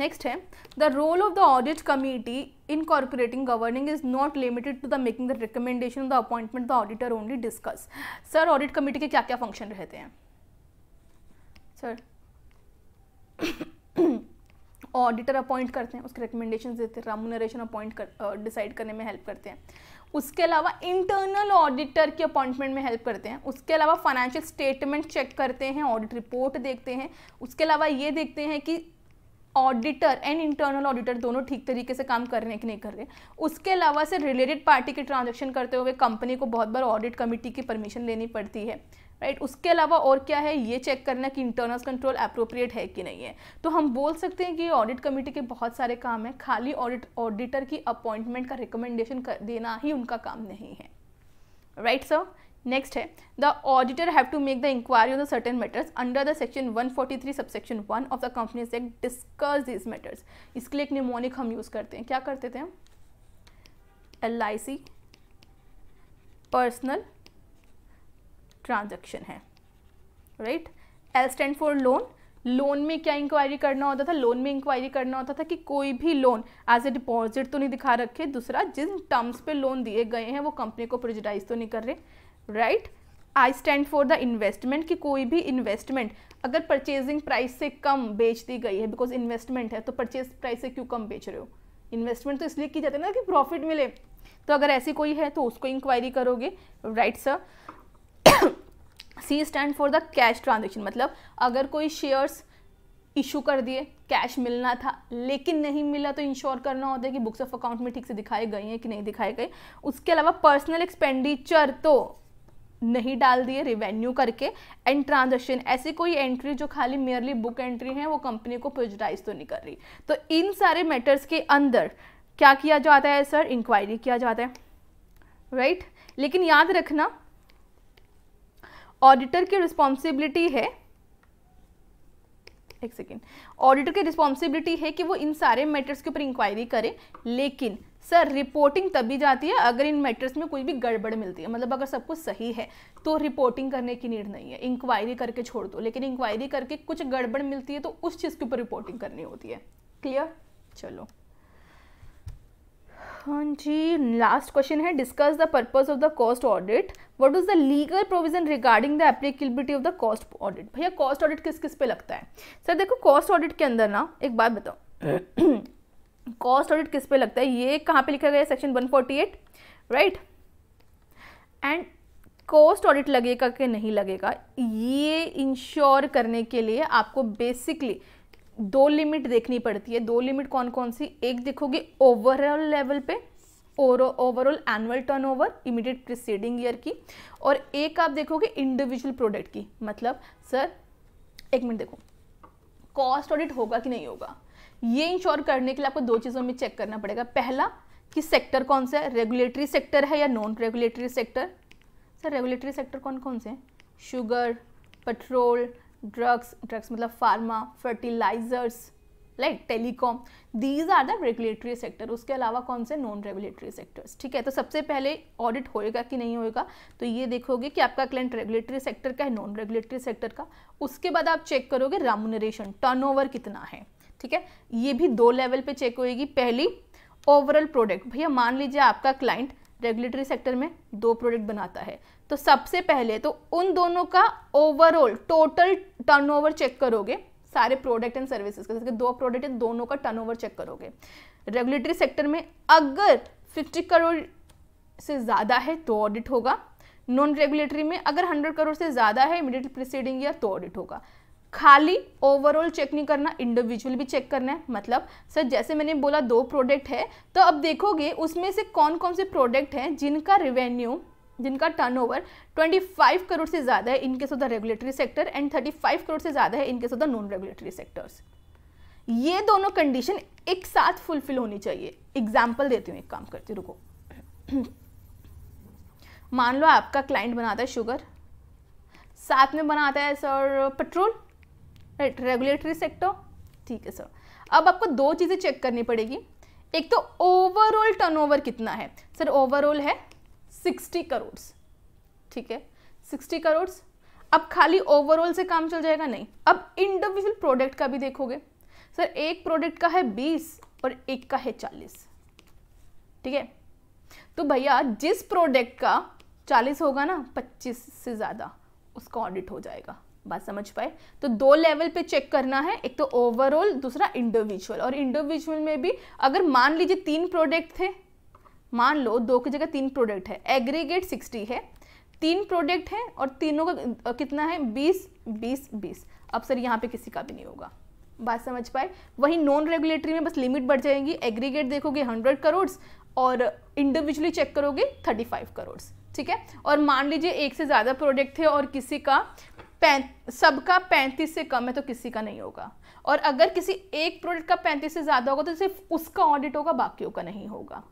नेक्स्ट है the role of the audit committee in corporating governing is not limited to the making the recommendation the appointment the auditor only discuss sir audit committee के क्या क्या फंक्शन रहते हैं सर ऑडिटर अपॉइंट करते हैं उसके रिकमेंडेशन देते हैं रामोनरेशन अपॉइंट कर डिसाइड करने में हेल्प करते हैं उसके अलावा इंटरनल ऑडिटर की अपॉइंटमेंट में हेल्प करते हैं उसके अलावा फाइनेंशियल स्टेटमेंट चेक करते हैं ऑडिट रिपोर्ट देखते हैं उसके अलावा ये देखते हैं कि ऑडिटर एंड इंटरनल ऑडिटर दोनों ठीक तरीके से काम कर रहे हैं कि नहीं कर रहे उसके अलावा से रिलेटेड पार्टी के ट्रांजेक्शन करते हुए कंपनी को बहुत बार ऑडिट कमेटी की परमिशन लेनी पड़ती है राइट उसके अलावा और क्या है ये चेक करना कि इंटरनल कंट्रोल अप्रोप्रिएट है कि नहीं है तो हम बोल सकते हैं कि ऑडिट कमेटी के बहुत सारे काम है खाली ऑडिट ऑडिटर की अपॉइंटमेंट का रिकमेंडेशन देना ही उनका काम नहीं है राइट सर नेक्स्ट है the auditor have to make the inquiry on the certain matters under the section 143 subsection one of the companies act discuss these matters इसके लिए एक निमोनिक हम यूज़ करते हैं क्या करते थे हम L I C personal transaction है right L stand for loan loan में क्या इंक्वायरी करना होता था लोन में इंक्वायरी करना होता था कि कोई भी लोन एज ए डिपॉजिट तो नहीं दिखा रखे दूसरा जिन टर्म्स पे लोन दिए गए हैं वो कंपनी को प्रिजडाइज तो नहीं कर रहे right I stand for the investment कि कोई भी इन्वेस्टमेंट अगर परचेजिंग प्राइस से कम बेच दी गई है बिकॉज इन्वेस्टमेंट है तो परचेज प्राइस से क्यों कम बेच रहे हो इन्वेस्टमेंट तो इसलिए की जाती है ना कि प्रॉफिट मिले तो अगर ऐसी कोई है तो उसको इंक्वायरी करोगे right right, sir C stand for the cash transaction मतलब अगर कोई शेयर्स इशू कर दिए कैश मिलना था लेकिन नहीं मिला तो इंश्योर करना होता है कि बुक्स ऑफ अकाउंट में ठीक से दिखाई गई हैं कि नहीं दिखाई गए उसके अलावा पर्सनल एक्सपेंडिचर तो नहीं डाल दिए रिवेन्यू करके एंड ट्रांजेक्शन ऐसी कोई एंट्री जो खाली मेयरली बुक एंट्री है वो कंपनी को प्रोजाइज तो नहीं कर रही तो इन सारे मैटर्स के अंदर क्या किया जाता है सर इंक्वायरी किया जाता है राइट right? लेकिन याद रखना ऑडिटर की रिस्पॉन्सिबिलिटी है एक सेकेंड ऑडिटर की रिस्पॉन्सिबिलिटी है कि वो इन सारे मैटर्स के ऊपर इंक्वायरी करे लेकिन सर रिपोर्टिंग तभी जाती है अगर इन मैटर्स में कोई भी गड़बड़ मिलती है मतलब अगर सब कुछ सही है तो रिपोर्टिंग करने की नीड नहीं है इंक्वायरी करके छोड़ दो लेकिन इंक्वायरी करके कुछ गड़बड़ मिलती है तो उस चीज़ के ऊपर रिपोर्टिंग करनी होती है क्लियर चलो हाँ जी लास्ट क्वेश्चन है discuss the purpose of the cost audit what is the legal provision regarding the applicability of the cost audit भैया कॉस्ट ऑडिट किस किस पे लगता है सर देखो कॉस्ट ऑडिट के अंदर ना एक बात बताओ कॉस्ट (clears throat) ऑडिट किस पे लगता है ये कहाँ पे लिखा गया है section 148 right and cost audit लगेगा कि नहीं लगेगा ये इंश्योर करने के लिए आपको बेसिकली दो लिमिट देखनी पड़ती है दो लिमिट कौन कौन सी एक देखोगे ओवरऑल लेवल पे और overall annual turnover immediate preceding year की और एक आप देखोगे इंडिविजुअल प्रोडक्ट की मतलब सर एक मिनट देखो कॉस्ट ऑडिट होगा कि नहीं होगा ये इंश्योर करने के लिए आपको दो चीज़ों में चेक करना पड़ेगा पहला कि सेक्टर कौन सा है रेगुलेटरी सेक्टर है या non regulatory sector sir regulatory sector कौन कौन से हैं शुगर पेट्रोल ड्रग्स ड्रग्स मतलब pharma fertilisers like telecom these are the regulatory sector उसके अलावा कौन से नॉन रेगुलेटरी सेक्टर्स ठीक है तो सबसे पहले ऑडिट होएगा कि नहीं होएगा तो ये देखोगे कि आपका क्लाइंट रेगुलेटरी सेक्टर का है नॉन रेगुलेटरी सेक्टर का उसके बाद आप चेक करोगे रामोनरेशन टर्नओवर कितना है ठीक है ये भी दो लेवल पे चेक होएगी पहली ओवरऑल प्रोडक्ट भैया मान लीजिए आपका क्लाइंट रेगुलेटरी सेक्टर में दो प्रोडक्ट बनाता है तो सबसे पहले तो उन दोनों का ओवरऑल टोटल टर्नओवर चेक करोगे सारे प्रोडक्ट एंड सर्विसेज का जैसे दो प्रोडक्ट है दोनों का टर्नओवर चेक करोगे रेगुलेटरी सेक्टर में अगर फिफ्टी करोड़ से ज़्यादा है तो ऑडिट होगा नॉन रेगुलेटरी में अगर हंड्रेड करोड़ से ज़्यादा है इमिडियट प्रिसीडिंग ईयर तो ऑडिट होगा खाली ओवरऑल चेक नहीं करना इंडिविजुअल भी चेक करना है मतलब सर जैसे मैंने बोला दो प्रोडक्ट है तो अब देखोगे उसमें से कौन कौन से प्रोडक्ट हैं जिनका रिवेन्यू जिनका टर्नओवर 25 करोड़ से ज़्यादा है इनके so the regulatory sector and 35 crore से ज़्यादा है इनके so the non regulatory sectors ये दोनों कंडीशन एक साथ फुलफिल होनी चाहिए एग्जाम्पल देती हूँ एक काम करती रुको (clears throat) मान लो आपका क्लाइंट बनाता है शुगर साथ में बनाता है sir petrol right regulatory sector ठीक है सर अब आपको दो चीज़ें चेक करनी पड़ेगी एक तो ओवरऑल टर्नओवर कितना है सर ओवरऑल है सिक्सटी करोड़ ठीक है सिक्सटी करोड़ अब खाली ओवरऑल से काम चल जाएगा नहीं अब इंडिविजुअल प्रोडक्ट का भी देखोगे सर एक प्रोडक्ट का है बीस और एक का है चालीस ठीक है तो भैया जिस प्रोडक्ट का चालीस होगा ना पच्चीस से ज़्यादा उसका ऑडिट हो जाएगा बात समझ पाए तो दो लेवल पे चेक करना है एक तो ओवरऑल दूसरा इंडिविजुअल और इंडिविजुअल में भी अगर मान लीजिए तीन प्रोडक्ट थे मान लो दो की जगह तीन प्रोडक्ट है एग्रीगेट सिक्सटी है तीन प्रोडक्ट है और तीनों का कितना है बीस बीस बीस अब सर यहाँ पे किसी का भी नहीं होगा बात समझ पाए वहीं नॉन रेगुलेटरी में बस लिमिट बढ़ जाएगी एग्रीगेट देखोगे हंड्रेड करोड़ और इंडिविजुअली चेक करोगे थर्टी फाइव करोड़ ठीक है और मान लीजिए एक से ज़्यादा प्रोडक्ट थे और किसी का सबका पैंतीस से कम है तो किसी का नहीं होगा और अगर किसी एक प्रोडक्ट का पैंतीस से ज़्यादा होगा तो सिर्फ उसका ऑडिट होगा बाकियों का नहीं होगा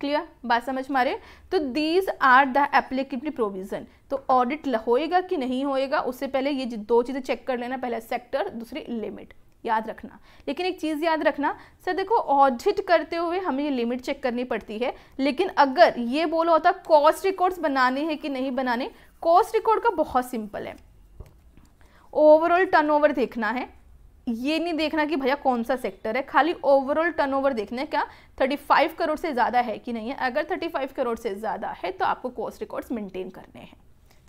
क्लियर बात समझ मारे तो these are the applicably provision तो ऑडिट होएगा कि नहीं होएगा उससे पहले ये दो चीज़ें चेक कर लेना पहला सेक्टर दूसरी लिमिट याद रखना लेकिन एक चीज़ याद रखना सर देखो ऑडिट करते हुए हमें ये लिमिट चेक करनी पड़ती है लेकिन अगर ये बोला होता कॉस्ट रिकॉर्ड्स बनाने हैं कि नहीं बनाने कॉस्ट रिकॉर्ड का बहुत सिंपल है ओवरऑल टर्नओवर देखना है ये नहीं देखना कि भैया कौन सा सेक्टर है खाली ओवरऑल टर्नओवर देखना है क्या 35 करोड़ से ज़्यादा है कि नहीं है अगर 35 करोड़ से ज़्यादा है तो आपको कॉस्ट रिकॉर्ड्स मेंटेन करने हैं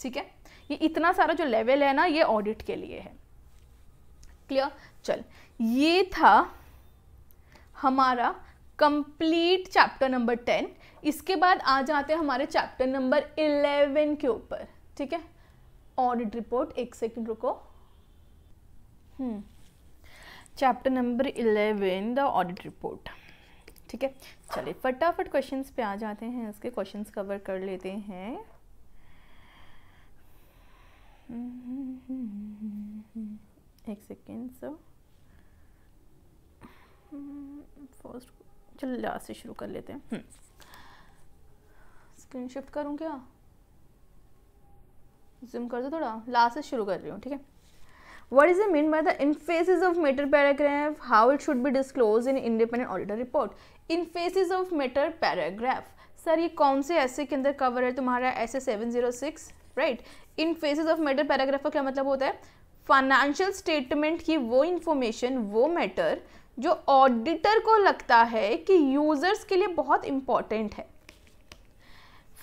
ठीक है ये इतना सारा जो लेवल है ना ये ऑडिट के लिए है क्लियर चल ये था हमारा कंप्लीट चैप्टर नंबर टेन इसके बाद आ जाते हैं हमारे चैप्टर नंबर इलेवन के ऊपर ठीक है ऑडिट रिपोर्ट एक सेकेंड रुको chapter number eleven the audit report ठीक है चलिए फटाफट क्वेश्चंस पे आ जाते हैं इसके क्वेश्चंस कवर कर लेते हैं hmm. एक सेकेंड सो फर्स्ट चलो लास्ट से शुरू कर लेते हैं स्क्रीन शिफ्ट करूँ क्या जूम कर दो थोड़ा लास्ट से शुरू कर रही हूँ ठीक है What is it mean by the emphasis of matter paragraph? How it should be disclosed in independent auditor report? Emphasis of matter paragraph. Sir ये कौन से ऐसे के अंदर कवर है तुम्हारा ऐसे seven zero six right emphasis of matter paragraph का क्या मतलब होता है फाइनेंशियल स्टेटमेंट की वो इन्फॉर्मेशन वो मैटर जो ऑडिटर को लगता है कि यूज़र्स के लिए बहुत इम्पॉर्टेंट है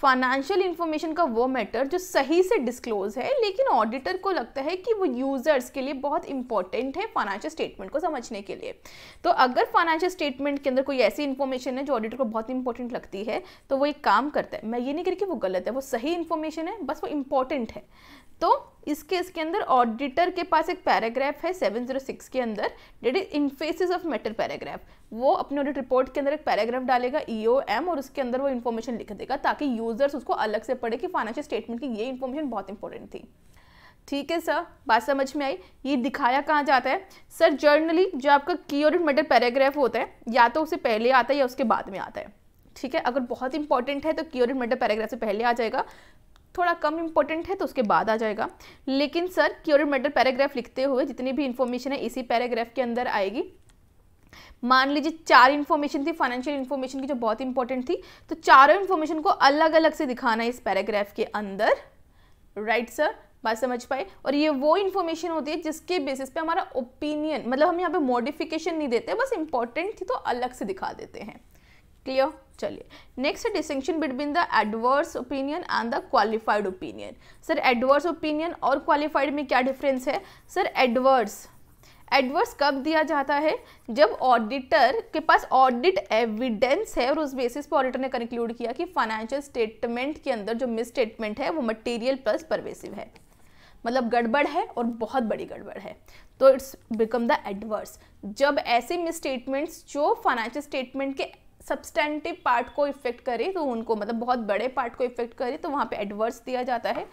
फाइनेंशियल इन्फॉर्मेशन का वो मैटर जो सही से डिस्क्लोज है लेकिन ऑडिटर को लगता है कि वो यूज़र्स के लिए बहुत इंपॉर्टेंट है फाइनेंशियल स्टेटमेंट को समझने के लिए तो अगर फाइनेंशियल स्टेटमेंट के अंदर कोई ऐसी इन्फॉर्मेशन है जो ऑडिटर को बहुत इंपॉर्टेंट लगती है तो वो एक काम करता है मैं ये नहीं कह रही कि वो गलत है वो सही इन्फॉर्मेशन है बस वो इम्पॉर्टेंट है तो इस केस के अंदर ऑडिटर के पास एक पैराग्राफ है 706 के अंदर that is emphasis of matter paragraph वो अपने ऑडिट रिपोर्ट के अंदर एक पैराग्राफ डालेगा ई ओ एम और उसके अंदर वो इन्फॉर्मेशन लिख देगा ताकि यूजर्स उसको अलग से पढ़े कि फाइनेंशियल स्टेटमेंट की ये इन्फॉर्मेशन बहुत इंपॉर्टेंट थी ठीक है सर बात समझ में आई ये दिखाया कहाँ जाता है सर जर्नली जो आपका की ऑडिट मेटर पैराग्राफ होता है या तो उसे पहले आता है या उसके बाद में आता है ठीक है अगर बहुत इंपॉर्टेंट है तो की ऑडिट मेटर पैराग्राफ से पहले आ जाएगा थोड़ा कम इंपॉर्टेंट है तो उसके बाद आ जाएगा लेकिन सर क्योर मेडल पैराग्राफ लिखते हुए जितनी भी इन्फॉर्मेशन है इसी पैराग्राफ के अंदर आएगी मान लीजिए चार इन्फॉर्मेशन थी फाइनेंशियल इन्फॉर्मेशन की जो बहुत इंपॉर्टेंट थी तो चारों इन्फॉर्मेशन को अलग अलग से दिखाना है इस पैराग्राफ के अंदर राइट सर बात समझ पाए और ये वो इन्फॉर्मेशन होती है जिसके बेसिस पे हमारा ओपिनियन मतलब हम यहाँ पे मॉडिफिकेशन नहीं देते बस इंपॉर्टेंट थी तो अलग से दिखा देते हैं क्लियर चलिए next distinction between the adverse opinion and the qualified opinion sir adverse opinion और क्वालिफाइड में क्या डिफरेंस है सर एडवर्स एडवर्स कब दिया जाता है जब ऑडिटर के पास ऑडिट एविडेंस है और उस बेसिस पर ऑडिटर ने कंक्लूड किया कि फाइनेंशियल स्टेटमेंट के अंदर जो मिस स्टेटमेंट है वो मटेरियल प्लस परवेसिव है मतलब गड़बड़ है और बहुत बड़ी गड़बड़ है तो इट्स बिकम द एडवर्स जब ऐसे मिस स्टेटमेंट्स जो फाइनेंशियल स्टेटमेंट के सब्सटेंटिव पार्ट को इफेक्ट करे तो उनको मतलब बहुत बड़े पार्ट को इफेक्ट करे तो वहाँ पे एडवर्स दिया जाता है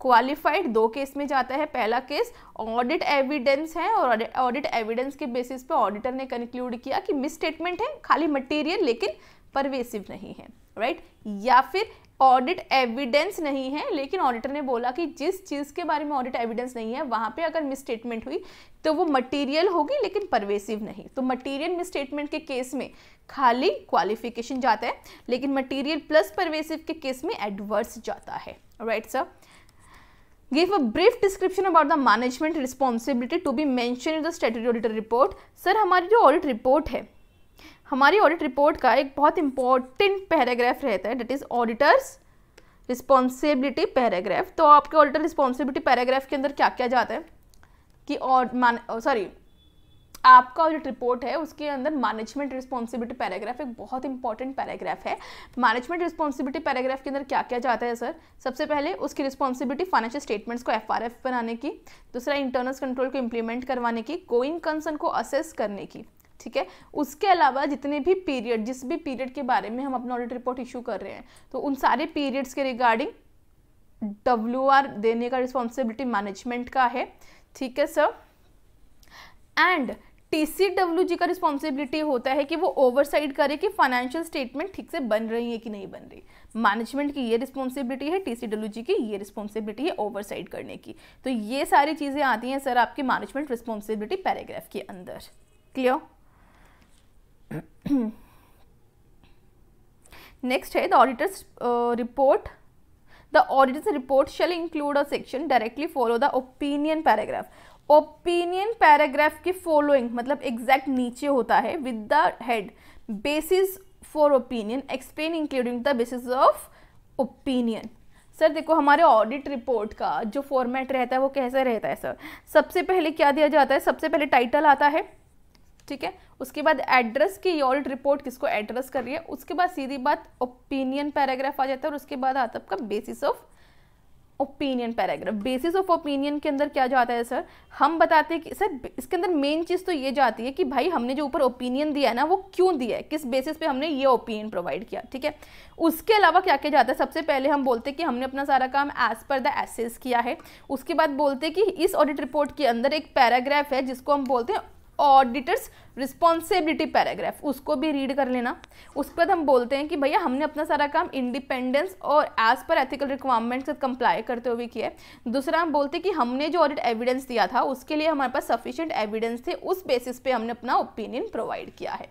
क्वालिफाइड दो केस में जाता है पहला केस ऑडिट एविडेंस है और ऑडिट एविडेंस के बेसिस पे ऑडिटर ने कंक्लूड किया कि मिस स्टेटमेंट है खाली मटेरियल लेकिन परवेसिव नहीं है राइट right? या फिर ऑडिट एविडेंस नहीं है लेकिन ऑडिटर ने बोला कि जिस चीज़ के बारे में ऑडिट एविडेंस नहीं है वहां पे अगर मिस स्टेटमेंट हुई तो वो मटेरियल होगी लेकिन परवेसिव नहीं तो मटेरियल स्टेटमेंट के केस में खाली क्वालिफिकेशन जाता है लेकिन मटेरियल प्लस परवेसिव के केस में एडवर्स जाता है right sir give a brief description about the management responsibility to be mention in the statutory auditor report sir हमारी जो ऑडिट रिपोर्ट है हमारी ऑडिट रिपोर्ट का एक बहुत इंपॉर्टेंट पैराग्राफ रहता है that is auditor's responsibility paragraph तो आपके ऑडिटर रिस्पॉन्सिबिलिटी पैराग्राफ के अंदर क्या क्या जाता है कि और मान सॉरी oh, आपका ऑडिट रिपोर्ट है उसके अंदर मैनेजमेंट रिस्पॉन्सिबिलिटी पैराग्राफ एक बहुत इंपॉर्टेंट पैराग्राफ है मैनेजमेंट रिस्पॉन्सिबिलिटी पैराग्राफ के अंदर क्या क्या जाता है सर सबसे पहले उसकी रिस्पॉन्सिबिलिटी फाइनेंशियल स्टेटमेंट्स को एफ बनाने की दूसरा इंटरनल कंट्रोल को इम्प्लीमेंट करवाने की गोइंग कंसर्न को असेस करने की ठीक है उसके अलावा जितने भी पीरियड जिस भी पीरियड के बारे में हम अपना ऑडिट रिपोर्ट इशू कर रहे हैं तो उन सारे पीरियड्स के रिगार्डिंग डब्ल्यू देने का रिस्पॉन्सिबिलिटी मैनेजमेंट का है ठीक है sir and T C W G का रिस्पॉन्सिबिलिटी होता है कि वो ओवरसाइड करे कि फाइनेंशियल स्टेटमेंट ठीक से बन रही है कि नहीं बन रही मैनेजमेंट की ये रिस्पॉन्सिबिलिटी है टी सी डब्ल्यू जी की ये रिस्पॉन्सिबिलिटी है ओवरसाइड करने की तो ये सारी चीज़ें आती हैं सर आपकी मैनेजमेंट रिस्पॉन्सिबिलिटी पैराग्राफ के अंदर क्लियर नेक्स्ट (coughs) है the auditor's report the auditor's report shall include a section directly follow the opinion paragraph opinion paragraph की फॉलोइंग मतलब एग्जैक्ट नीचे होता है with the head basis for opinion explain including the basis of opinion sir देखो हमारे ऑडिट रिपोर्ट का जो फॉर्मेट रहता है वो कैसा रहता है सर सबसे पहले क्या दिया जाता है सबसे पहले टाइटल आता है ठीक है उसके बाद एड्रेस की ऑडिट रिपोर्ट किसको एड्रेस कर रही है उसके बाद सीधी बात ओपिनियन पैराग्राफ आ जाता है और उसके बाद आता है आपका basis of opinion paragraph basis of opinion के अंदर क्या जाता है सर हम बताते हैं कि सर इसके अंदर मेन चीज़ तो ये जाती है कि भाई हमने जो ऊपर ओपिनियन दिया है ना वो क्यों दिया है किस बेसिस पे हमने ये ओपिनियन प्रोवाइड किया ठीक है उसके अलावा क्या क्या जाता है सबसे पहले हम बोलते हैं कि हमने अपना सारा काम एज पर द एसेस किया है उसके बाद बोलते हैं कि इस ऑडिट रिपोर्ट के अंदर एक पैराग्राफ है जिसको हम बोलते हैं ऑडिटर्स रिस्पॉन्सिबिलिटी पैराग्राफ उसको भी रीड कर लेना उसके बाद हम बोलते हैं कि भैया हमने अपना सारा काम इंडिपेंडेंस और as per ethical requirements comply करते हुए किया है दूसरा हम बोलते हैं कि हमने जो ऑडिट एविडेंस दिया था उसके लिए हमारे पास सफिशियंट एविडेंस थे उस बेसिस पे हमने अपना ओपिनियन प्रोवाइड किया है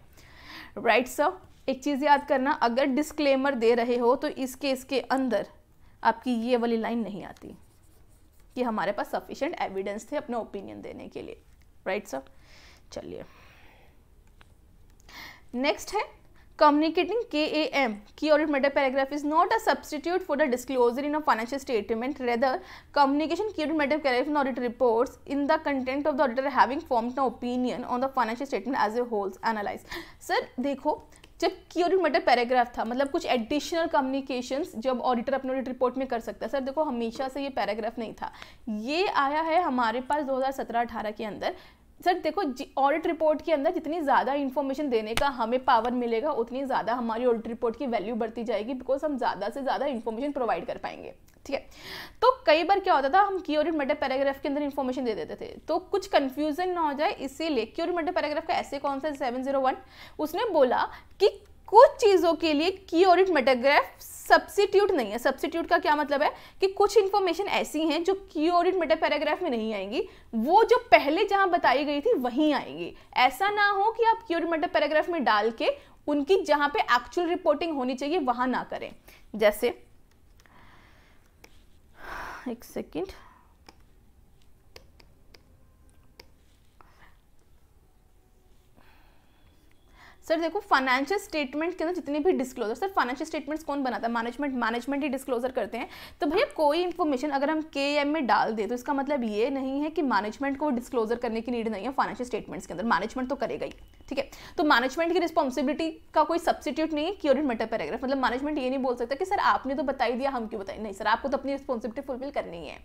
राइट right, सर एक चीज़ याद करना अगर डिस्क्लेमर दे रहे हो तो इस केस के अंदर आपकी ये वाली लाइन नहीं आती कि हमारे पास सफिशियंट एविडेंस थे अपने ओपिनियन देने के लिए राइट right, सर चलिए नेक्स्ट है communicating K A M key audit matter paragraph is not a substitute for the disclosure in a financial statement rather communication key audit matter paragraph in audit report in the content of the auditor having form an opinion on the financial statement as a wholes analyse sir देखो जब की ऑडिट मेटर पैराग्राफ था मतलब कुछ एडिशनल कम्युनिकेशन जब ऑडिटर अपने ऑडिट रिपोर्ट में कर सकता है सर देखो हमेशा से ये पैराग्राफ नहीं था ये आया है हमारे पास दो हज़ार सत्रह अठारह के अंदर सर देखो ऑडिट रिपोर्ट के अंदर जितनी ज़्यादा इन्फॉर्मेशन देने का हमें पावर मिलेगा उतनी ज़्यादा हमारी ऑडिट रिपोर्ट की वैल्यू बढ़ती जाएगी बिकॉज हम ज़्यादा से ज़्यादा इन्फॉर्मेशन प्रोवाइड कर पाएंगे ठीक है तो कई बार क्या होता था हम की ऑडिट मेटर पैराग्राफ के अंदर इन्फॉर्मेशन दे देते थे तो कुछ कन्फ्यूजन ना हो जाए इसीलिए की ऑडिट मेटर पैराग्राफ का ऐसे कौन सा सेवन जीरो वन उसने बोला कि कुछ चीज़ों के लिए की ऑडिट मेटाग्राफ सब्सिट्यूट नहीं है सब्सिट्यूट का क्या मतलब है कि कुछ इन्फॉर्मेशन ऐसी हैं जो की मेटा पैराग्राफ में नहीं आएंगी वो जो पहले जहां बताई गई थी वहीं आएंगी ऐसा ना हो कि आप की मेटा पैराग्राफ में डाल के उनकी जहां पे एक्चुअल रिपोर्टिंग होनी चाहिए वहां ना करें जैसे एक सेकेंड सर देखो फाइनेंशियल स्टेटमेंट के अंदर जितने भी डिस्क्लोजर सर फाइनेंशियल स्टेटमेंट्स कौन बनाता है मैनेजमेंट मैनेजमेंट ही डिस्क्लोजर करते हैं तो भैया कोई इन्फॉर्मेशन अगर हम के एम में डाल दें तो इसका मतलब ये नहीं है कि मैनेजमेंट को डिस्क्लोजर करने की नीड नहीं है फाइनेंशियल स्टेटमेंट्स के अंदर मैनेजमेंट तो करेगा ही ठीक है तो मैनेजमेंट की रिस्पॉन्सिबिलिटी का कोई सब्सिट्यूट नहीं है क्योर मेटर पैराग्राफ मतलब मैनेजमेंट ये नहीं बोल सकता कि सर आपने तो बताई दिया हम क्यों बताए नहीं सर आपको तो अपनी रिस्पॉन्सिबिलिटी फुलफिल करनी है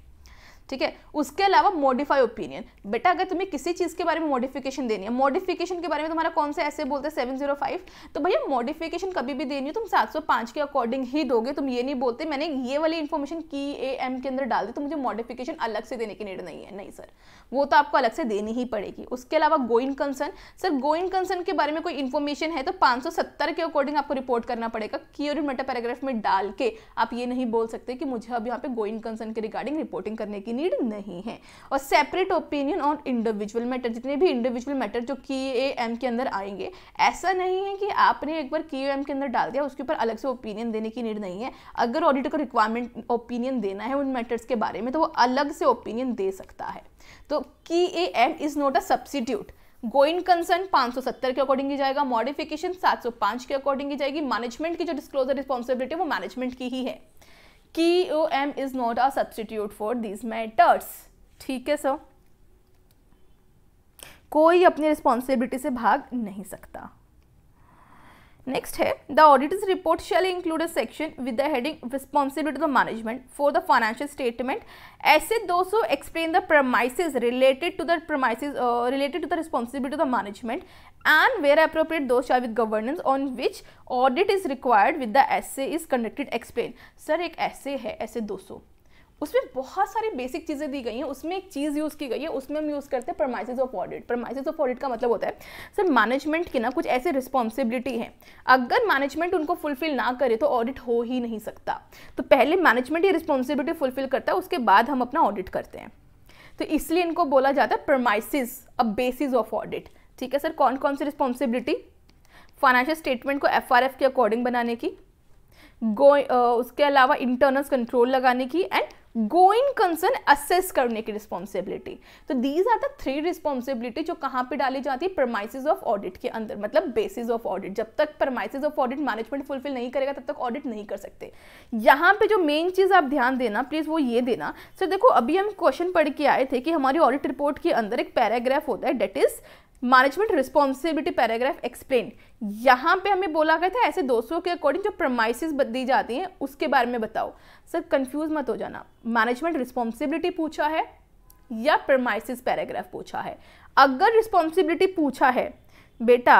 ठीक है उसके अलावा मॉडिफाई ओपिनियन बेटा अगर तुम्हें किसी चीज़ के बारे में मॉडिफिकेशन देनी है मॉडिफिकेशन के बारे में तुम्हारा कौन सा ऐसे बोलते हैं सेवन जीरो फाइव तो भैया मॉडिफिकेशन कभी भी देनी हो तुम सात सौ पाँच के अकॉर्डिंग ही दोगे तुम ये नहीं बोलते मैंने ये वाली इन्फॉर्मेशन की ए एम के अंदर डाल दी तो मुझे मॉडिफिकेशन अलग से देने की नीड नहीं है नहीं सर वो तो आपको अलग से देनी ही पड़ेगी उसके अलावा going concern sir going concern के बारे में कोई इन्फॉर्मेशन है तो पाँच के अकॉर्डिंग आपको रिपोर्ट करना पड़ेगा क्योर मेटा पैराग्राफ में डाल के आप ये नहीं बोल सकते कि मुझे अब यहाँ पे गोइंग कंसर्न के रिगार्डिंग रिपोर्टिंग करने की नीड नहीं है और separate opinion on individual matter जितने भी इंडिविजुअल मैटर जो की ए एम के अंदर आएंगे ऐसा नहीं है कि आपने एक बार की एम के अंदर डाल दिया उसके ऊपर अलग से ओपिनियन देने की नीड नहीं है अगर ऑडिटर को रिक्वायरमेंट ओपिनियन देना है उन मैटर्स के बारे में तो वो अलग से ओपिनियन दे सकता है तो की A M is not a substitute going concern 570 के अकॉर्डिंग की जाएगा मॉडिफिकेशन 705 के अकॉर्डिंग की जाएगी मैनेजमेंट की जो डिस्क्लोजर रिस्पॉन्सिबिलिटी वो मैनेजमेंट की ही है की O M is not a substitute for these matters ठीक है सर कोई अपनी रिस्पॉन्सिबिलिटी से भाग नहीं सकता नेक्स्ट है the auditor's report shall include a section with the heading responsibility of the management for the financial statement ऐसे दो so explain the premises related to the premises related to the responsibility of the management and where appropriate those शायद with governance on which audit is required with the S A is conducted explain sir एक ऐसे है ऐसे दो सो उसमें बहुत सारी बेसिक चीज़ें दी गई हैं उसमें एक चीज़ यूज़ की गई है उसमें हम यूज़ करते हैं premises of audit premises of audit का मतलब होता है सर मैनेजमेंट की ना कुछ ऐसे रिस्पॉन्सिबिलिटी हैं अगर मैनेजमेंट उनको फुलफिल ना करे तो ऑडिट हो ही नहीं सकता तो पहले मैनेजमेंट ये रिस्पॉन्सिबिलिटी फुलफिल करता है उसके बाद हम अपना ऑडिट करते हैं तो इसलिए इनको बोला जाता है premises a basis of audit ठीक है सर कौन कौन सी रिस्पॉन्सिबिलिटी फाइनेंशियल स्टेटमेंट को एफ के अकॉर्डिंग बनाने की गो उसके अलावा इंटरनल कंट्रोल लगाने की एंड गोइंग कंसर्न असेस करने की रिस्पॉन्सिबिलिटी तो these are the three responsibility जो कहाँ पे डाली जाती है परमाइसिस ऑफ ऑडिट के अंदर मतलब बेसिस ऑफ ऑडिट जब तक premises of audit management fulfil नहीं करेगा तब तक ऑडिट नहीं कर सकते यहाँ पे जो मेन चीज़ आप ध्यान देना प्लीज़ वो ये देना सर देखो अभी हम क्वेश्चन पढ़ के आए थे कि हमारी ऑडिट रिपोर्ट के अंदर एक पैराग्राफ होता है that is management responsibility paragraph explain यहाँ पे हमें बोला गया था ऐसे दोस्तों के अकॉर्डिंग जो प्रमाइसिस दी जाती हैं उसके बारे में बताओ सर कंफ्यूज मत हो जाना मैनेजमेंट रिस्पॉन्सिबिलिटी पूछा है या प्रमाइसिस पैराग्राफ पूछा है अगर रिस्पॉन्सिबिलिटी पूछा है बेटा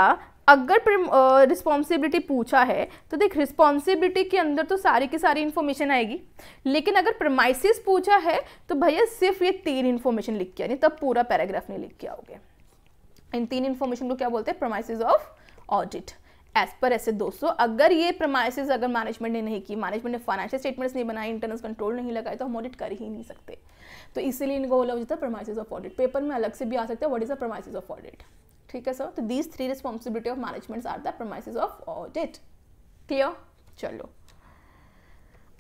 अगर रिस्पॉन्सिबिलिटी पूछा है तो देख रिस्पॉन्सिबिलिटी के अंदर तो सारी की सारी इन्फॉर्मेशन आएगी लेकिन अगर प्रमाइसिस पूछा है तो भैया सिर्फ ये तीन इन्फॉर्मेशन लिख के आनी तब पूरा पैराग्राफ नहीं लिख के आओगे इन तीन इन्फॉर्मेशन को क्या बोलते हैं promises of audit as per ऐसे दोस्तों अगर ये प्रमाइसिस अगर मैनेजमेंट ने नहीं की मैनेजमेंट ने फाइनेंशियल स्टेटमेंट्स नहीं बनाए इंटरनल कंट्रोल नहीं लगाए तो हम ऑडिट कर ही नहीं सकते तो इसीलिए इनको बोला जाता है प्रोमाइसिस ऑफ ऑडिट पेपर में अलग से भी आ सकता है what is the premises of audit ठीक है सर तो these three responsibility of managements are the premises of audit clear चलो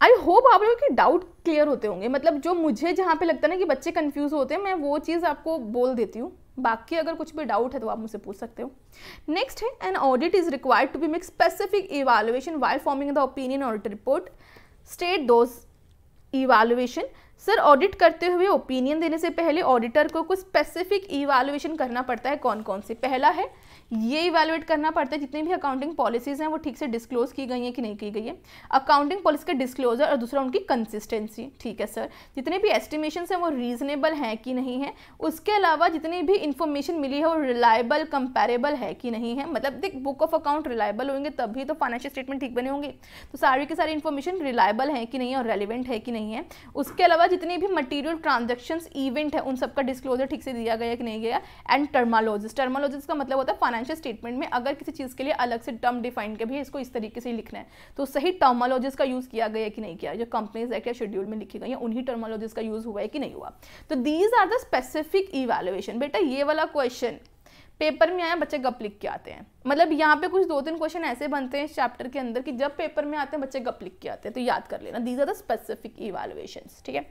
आई होप आप लोगों के डाउट क्लियर होते होंगे मतलब जो मुझे जहाँ पे लगता है ना कि बच्चे कंफ्यूज होते हैं मैं वो चीज़ आपको बोल देती हूँ बाकी अगर कुछ भी डाउट है तो आप मुझसे पूछ सकते हो नेक्स्ट है an audit is required to be make specific evaluation why forming the opinion audit report state those evaluation sir audit करते हुए ओपिनियन देने से पहले ऑडिटर को कुछ स्पेसिफिक इवेलुएशन करना पड़ता है कौन कौन से पहला है ये इवेलुएट करना पड़ता है जितनी भी अकाउंटिंग पॉलिसीज़ हैं वो ठीक से डिस्क्लोज की गई हैं कि नहीं की गई है अकाउंटिंग पॉलिसी का डिस्क्लोजर और दूसरा उनकी कंसिस्टेंसी ठीक है सर जितने भी एस्टिमेशन हैं वो रीजनेबल हैं कि नहीं है उसके अलावा जितनी भी इंफॉर्मेशन मिली है वो रिलायबल कंपेरेबल है कि नहीं है मतलब देख बुक ऑफ अकाउंट रिलायबल होंगे तभी तो फाइनेंशियल स्टेटमेंट ठीक बने होंगे तो सारी की सारी इन्फॉर्मेशन रिलायबल है कि नहीं है और रेलिवेंट है कि नहीं है उसके अलावा जितनी भी मटीरियल ट्रांजेक्शन इवेंट है उन सबका डिस्क्लोजर ठीक से दिया गया कि नहीं गया एंड टर्मालोजिस टर्मालोजिस का मतलब होता है फाइनेंशियल स्टेटमेंट में अगर किसी चीज़ के लिए अलग से टर्म डिफाइन के भी इसको इस तरीके से लिखना है तो सही टर्मोलॉजीज का यूज़ किया गया है कि नहीं किया जो कंपनीज एक्ट या शेड्यूल में लिखी गई है उन्हीं टर्मोलॉजीज का यूज़ हुआ है कि नहीं हुआ तो these are the specific evaluation बेटा ये वाला क्वेश्चन पेपर में आया बच्चे गप लिख के आते हैं मतलब यहाँ पे कुछ दो तीन क्वेश्चन ऐसे बनते हैं इस चैप्टर के अंदर कि जब पेपर में आते हैं बच्चे गप लिख के आते हैं तो याद कर लेना these are the specific evaluation ठीक है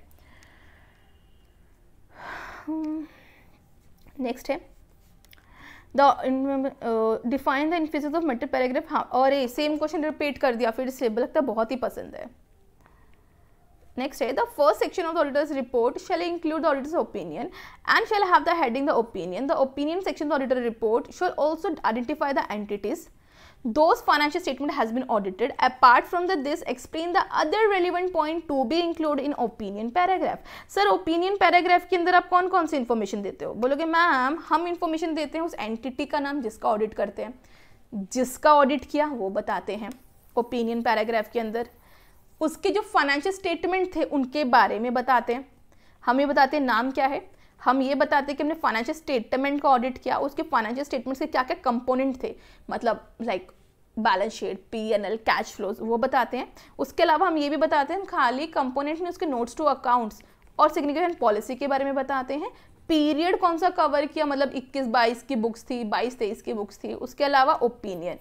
नेक्स्ट hmm, है the define the emphasis of matter paragraph हाँ और ये सेम क्वेश्चन रिपीट कर दिया फिर से लगता बहुत ही पसंद है नेक्स्ट है the first section of the auditor's report shall include the auditor's opinion and shall have the heading the opinion the opinion section of auditor report shall also identify the entities those financial statement has been audited apart from the this explain the other relevant point to be include in opinion paragraph sir opinion paragraph ke andar aap कौन कौन सी information dete ho bologe ma'am hum information dete hain us entity ka naam jiska audit karte hain jiska audit kiya wo batate hain opinion paragraph ke andar uske jo financial statement the unke bare mein batate hain hum ye batate hain naam kya hai हम ये बताते कि हमने फाइनेंशियल स्टेटमेंट का ऑडिट किया उसके फाइनेंशियल स्टेटमेंट्स के क्या क्या कंपोनेंट थे मतलब like balance sheet P N L cash flows वो बताते हैं उसके अलावा हम ये भी बताते हैं खाली कंपोनेंट में उसके नोट्स टू अकाउंट्स और सिग्निफिकेंट पॉलिसी के बारे में बताते हैं पीरियड कौन सा कवर किया मतलब 21 22 की बुक्स थी 22 23 की बुक्स थी उसके अलावा ओपिनियन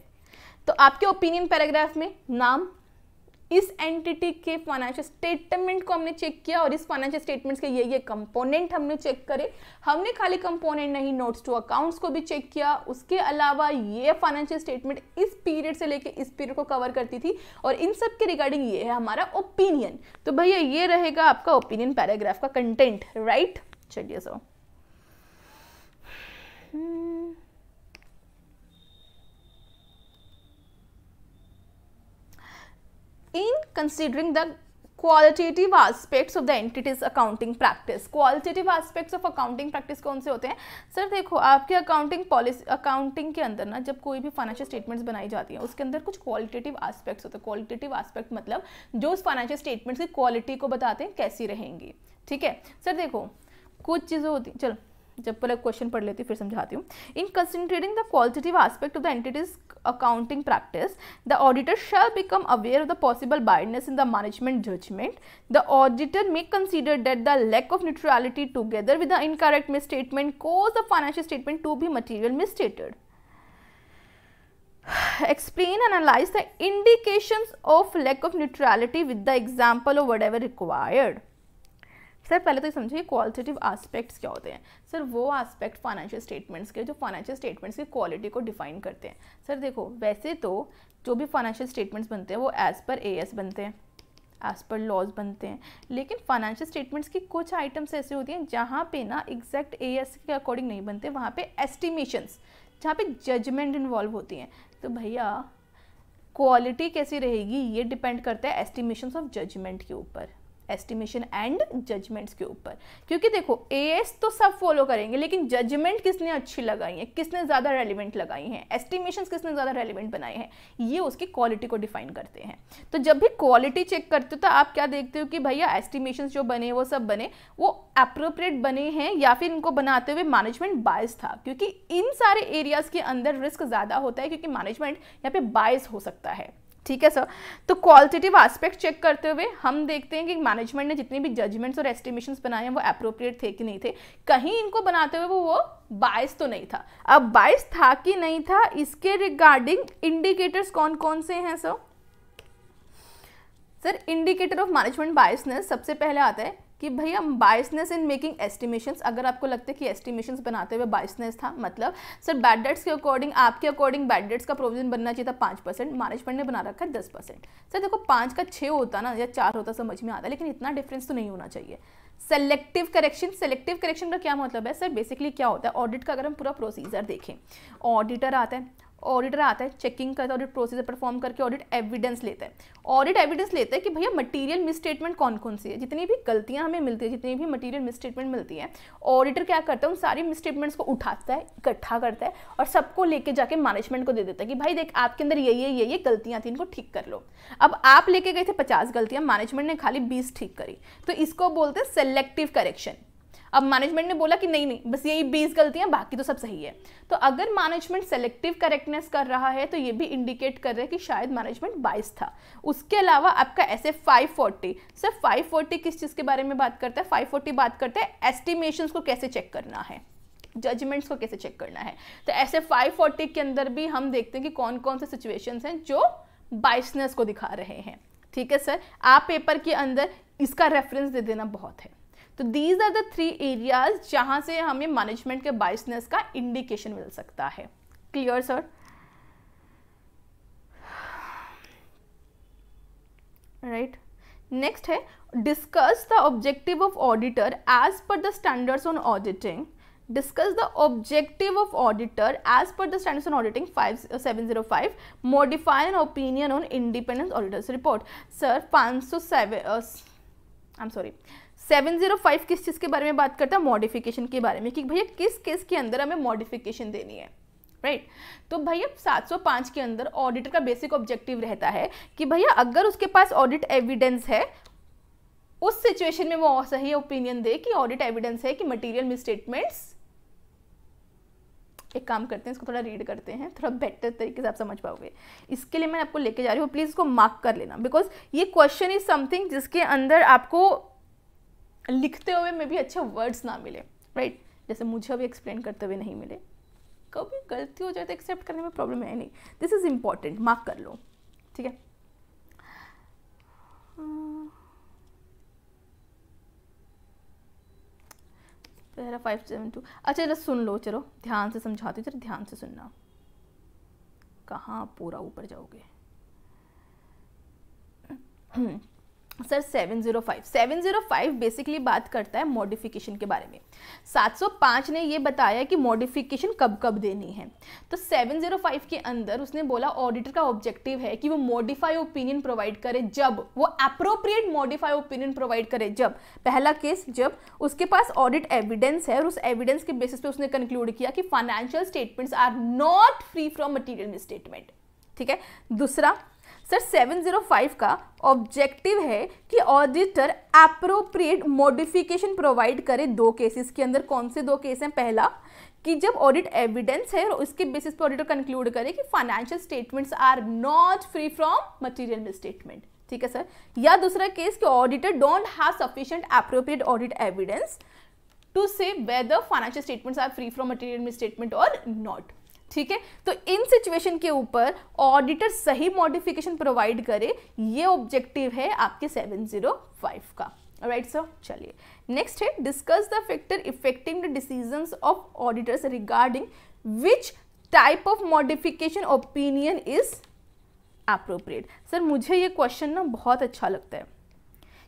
तो आपके ओपिनियन पैराग्राफ में नाम इस एंटिटी के फाइनेंशियल स्टेटमेंट को हमने चेक किया और इस फाइनेंशियल स्टेटमेंट्स के ये ये कंपोनेंट हमने चेक करे हमने खाली कंपोनेंट नहीं नोट्स टू अकाउंट्स को भी चेक किया उसके अलावा ये फाइनेंशियल स्टेटमेंट इस पीरियड से लेके इस पीरियड को कवर करती थी और इन सब के रिगार्डिंग ये है हमारा ओपिनियन तो भैया ये रहेगा आपका ओपिनियन पैराग्राफ का कंटेंट राइट चलिए so hmm. in considering the qualitative aspects of the entities accounting practice qualitative aspects of accounting practice कौन से होते हैं सर देखो आपके अकाउंटिंग पॉलिसी अकाउंटिंग के अंदर ना जब कोई भी फाइनेंशियल स्टेटमेंट्स बनाई जाती है उसके अंदर कुछ क्वालिटेटिव आस्पेक्ट्स होते हैं क्वालिटेटिव आस्पेक्ट मतलब जो उस फाइनेंशियल स्टेटमेंट्स की क्वालिटी को बताते हैं कैसी रहेंगी ठीक है सर देखो कुछ चीज़ें होती चलो जब पहले क्वेश्चन पढ़ लेती फिर समझाती हूँ in concentrating the qualitative aspect of the entities accounting practice the auditor shall become aware of the possible biasness in the management judgment the auditor may consider that the lack of neutrality together with the incorrect misstatement cause the financial statement to be material misstated explain analyze the indication of lack of neutrality with the example of whatever required sir पहले तो समझो ये क्वालिटेटिव आस्पेक्ट्स क्या होते हैं सर वो आस्पेक्ट फाइनेंशियल स्टेटमेंट्स के जो फाइनेंशियल स्टेटमेंट्स की क्वालिटी को डिफाइन करते हैं सर देखो वैसे तो जो भी फाइनेंशियल स्टेटमेंट्स बनते हैं वो एज़ पर ए बनते हैं एज़ पर लॉज बनते हैं लेकिन फाइनेंशियल स्टेटमेंट्स की कुछ आइटम्स ऐसे होती हैं जहाँ पे ना एग्जैक्ट ए के अकॉर्डिंग नहीं बनते वहाँ पे एस्टिमेशंस जहाँ पे जजमेंट इन्वॉल्व होती हैं तो भैया क्वालिटी कैसी रहेगी ये डिपेंड करता है एस्टिमेशंस ऑफ जजमेंट के ऊपर एस्टिमेशन एंड जजमेंट्स के ऊपर क्योंकि देखो ए एस तो सब फॉलो करेंगे लेकिन जजमेंट किसने अच्छी लगाई है किसने ज़्यादा रेलिवेंट लगाई हैं एस्टिमेशन किसने ज़्यादा रेलिवेंट बनाए हैं ये उसकी क्वालिटी को डिफाइन करते हैं तो जब भी क्वालिटी चेक करते हो तो आप क्या देखते हो कि भैया एस्टिमेशन जो बने वो सब बने वो अप्रोप्रिएट बने हैं या फिर इनको बनाते हुए मैनेजमेंट बायस था क्योंकि इन सारे एरियाज़ के अंदर रिस्क ज़्यादा होता है क्योंकि मैनेजमेंट यहाँ पे बायस हो सकता है ठीक है सर तो क्वालिटेटिव एस्पेक्ट चेक करते हुए हम देखते हैं कि मैनेजमेंट ने जितने भी जजमेंट्स और एस्टिमेशन बनाए हैं वो अप्रोप्रिएट थे कि नहीं थे कहीं इनको बनाते हुए वो वो बायस तो नहीं था अब बायस था कि नहीं था इसके रिगार्डिंग इंडिकेटर्स कौन कौन से हैं sir sir indicator of management biasness सबसे पहले आता है कि भैया बाइसनेस इन मेकिंग एस्टिमेशंस अगर आपको लगता है कि एस्टिमेशंस बनाते हुए बायसनेस था मतलब सर बैड डेट्स के अकॉर्डिंग आपके अकॉर्डिंग बैड डेट्स का प्रोविजन बनना चाहिए था पाँच परसेंट मैनेजमेंट ने बना रखा है दस परसेंट सर देखो पाँच का छः होता ना या चार होता समझ में आता लेकिन इतना डिफरेंस तो नहीं होना चाहिए सेलेक्टिव करेक्शन सेलेक्टिव करेक्शन का क्या मतलब है सर बेसिकली क्या होता है ऑडिट का अगर हम पूरा प्रोसीजर देखें ऑडिटर आता है ऑडिटर आता है चेकिंग करता है ऑडिट प्रोसीजर परफॉर्म करके ऑडिट एविडेंस लेता है ऑडिट एविडेंस लेता है कि भैया मटेरियल मिसस्टेटमेंट कौन कौन सी है जितनी भी गलतियां हमें मिलती है जितनी भी मटेरियल मिसस्टेटमेंट मिलती है ऑडिटर क्या करता है उन सारी मिसस्टेटमेंट्स को उठाता है इकट्ठा करता है और सबको लेके जाके मैनेजमेंट को दे देता है कि भाई देख आपके अंदर ये ये ये ये गलतियाँ थी इनको ठीक कर लो अब आप लेके गए थे पचास गलतियाँ मैनेजमेंट ने खाली बीस ठीक करी तो इसको बोलते हैं सेलेक्टिव करेक्शन अब मैनेजमेंट ने बोला कि नहीं नहीं बस यही बीस गलतियां बाकी तो सब सही है तो अगर मैनेजमेंट सेलेक्टिव करेक्टनेस कर रहा है तो ये भी इंडिकेट कर रहा है कि शायद मैनेजमेंट बाइस था उसके अलावा आपका ऐसे 540 सर 540 किस चीज़ के बारे में बात करता है 540 बात करता है एस्टिमेशन को कैसे चेक करना है जजमेंट्स को कैसे चेक करना है तो ऐसे फोर्टी के अंदर भी हम देखते हैं कि कौन कौन से सिचुएशन हैं जो बाइसनेस को दिखा रहे हैं ठीक है सर आप पेपर के अंदर इसका रेफरेंस दे देना बहुत है तो these are the three areas जहां से हमें मैनेजमेंट के बाइसनेस का इंडिकेशन मिल सकता है क्लियर सर राइट नेक्स्ट है discuss the objective of auditor as per the standards on auditing discuss the objective of auditor as per the standards on auditing five seven zero five modify an opinion on independence auditors report sir पाँच सौ seven I am sorry seven zero five किस चीज़ के बारे में बात करता है मॉडिफिकेशन के बारे में कि भैया किस केस के अंदर हमें मॉडिफिकेशन देनी है राइट right. तो भैया 705 के अंदर ऑडिटर का बेसिक ऑब्जेक्टिव रहता है कि भैया अगर उसके पास ऑडिट एविडेंस है उस सिचुएशन में वो सही ओपिनियन दे कि ऑडिट एविडेंस है कि मटीरियल मिसस्टेटमेंट्स एक काम करते हैं इसको थोड़ा रीड करते हैं थोड़ा बेटर तरीके से आप समझ पाओगे इसके लिए मैं आपको लेके जा रही हूँ प्लीज़ इसको मार्क कर लेना बिकॉज ये क्वेश्चन इज समथिंग जिसके अंदर आपको लिखते हुए में भी अच्छे वर्ड्स ना मिले राइट right? जैसे मुझे अभी एक्सप्लेन करते हुए नहीं मिले कभी गलती हो जाए तो एक्सेप्ट करने में प्रॉब्लम है नहीं दिस इज़ इम्पॉर्टेंट मार्क कर लो ठीक है पैरा फाइव सेवन टू अच्छा जरा सुन लो चलो ध्यान से समझाती हूँ जरा ध्यान से सुनना कहाँ पूरा ऊपर जाओगे (clears throat) हम्म। सर 705 705 बेसिकली बात करता है मॉडिफिकेशन के बारे में 705 ने ये बताया कि मॉडिफिकेशन कब कब देनी है तो 705 के अंदर उसने बोला ऑडिटर का ऑब्जेक्टिव है कि वो मॉडिफाई ओपिनियन प्रोवाइड करे जब वो अप्रोप्रिएट मॉडिफाई ओपिनियन प्रोवाइड करे जब पहला केस जब उसके पास ऑडिट एविडेंस है और उस एविडेंस के बेसिस पे उसने कंक्लूड किया कि financial statements are not free from material statement ठीक है दूसरा सर 705 का ऑब्जेक्टिव है कि ऑडिटर अप्रोप्रिएट मॉडिफिकेशन प्रोवाइड करे दो केसेस के अंदर कौन से दो केस हैं पहला कि जब ऑडिट एविडेंस है और उसके बेसिस पर ऑडिटर कंक्लूड करे कि financial statements are not free from material statement ठीक है सर या दूसरा केस कि auditor don't have sufficient appropriate audit evidence to say whether financial statements are free from material statement और नॉट ठीक है तो इन सिचुएशन के ऊपर ऑडिटर सही मॉडिफिकेशन प्रोवाइड करे ये ऑब्जेक्टिव है आपके 705 का राइट सर चलिए नेक्स्ट है discuss the factor affecting the decision of auditors regarding which type of modification opinion is appropriate sir मुझे ये क्वेश्चन ना बहुत अच्छा लगता है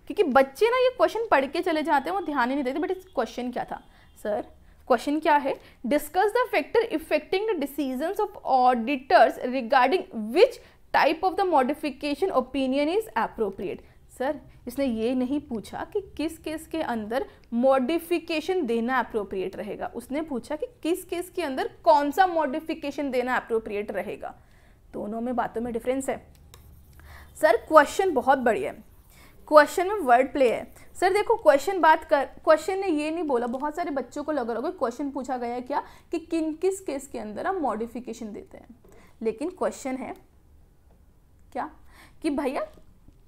क्योंकि बच्चे ना ये क्वेश्चन पढ़ के चले जाते हैं वो ध्यान ही नहीं देते बट इस क्वेश्चन क्या था सर क्वेश्चन क्या है discuss the factor affecting the decision of auditors regarding which type of the modification opinion is appropriate sir इसने ये नहीं पूछा कि किस केस के अंदर मॉडिफिकेशन देना अप्रोप्रिएट रहेगा उसने पूछा कि किस केस के अंदर कौन सा मॉडिफिकेशन देना अप्रोप्रिएट रहेगा दोनों में बातों में डिफरेंस है सर क्वेश्चन बहुत बढ़िया है क्वेश्चन में वर्ड प्ले है सर देखो क्वेश्चन बात कर क्वेश्चन ने ये नहीं बोला बहुत सारे बच्चों को रहा होगा क्वेश्चन पूछा गया क्या कि किन किस केस के अंदर हम मॉडिफिकेशन देते हैं लेकिन क्वेश्चन है क्या कि भैया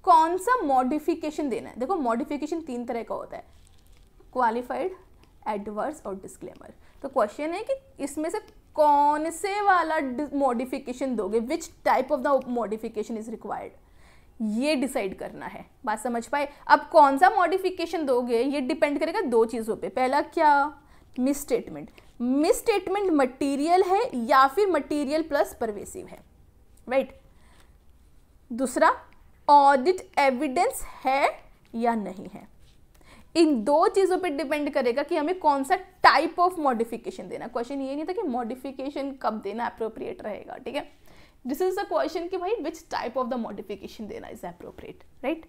कौन सा मॉडिफिकेशन देना है देखो मॉडिफिकेशन तीन तरह का होता है क्वालिफाइड एडवर्स और डिस्क्लेमर तो क्वेश्चन है कि इसमें से कौन से वाला मॉडिफिकेशन दोगे which type of the modification is required ये डिसाइड करना है बात समझ पाए अब कौन सा मॉडिफिकेशन दोगे ये डिपेंड करेगा दो चीज़ों पे पहला क्या misstatement misstatement material है या फिर मटीरियल प्लस परवेसिव है राइट right? दूसरा ऑडिट एविडेंस है या नहीं है इन दो चीज़ों पे डिपेंड करेगा कि हमें कौन सा टाइप ऑफ मॉडिफिकेशन देना क्वेश्चन ये नहीं था कि मॉडिफिकेशन कब देना अप्रोप्रिएट रहेगा ठीक है दिस इज द क्वेश्चन कि भाई which type of the modification देना is appropriate right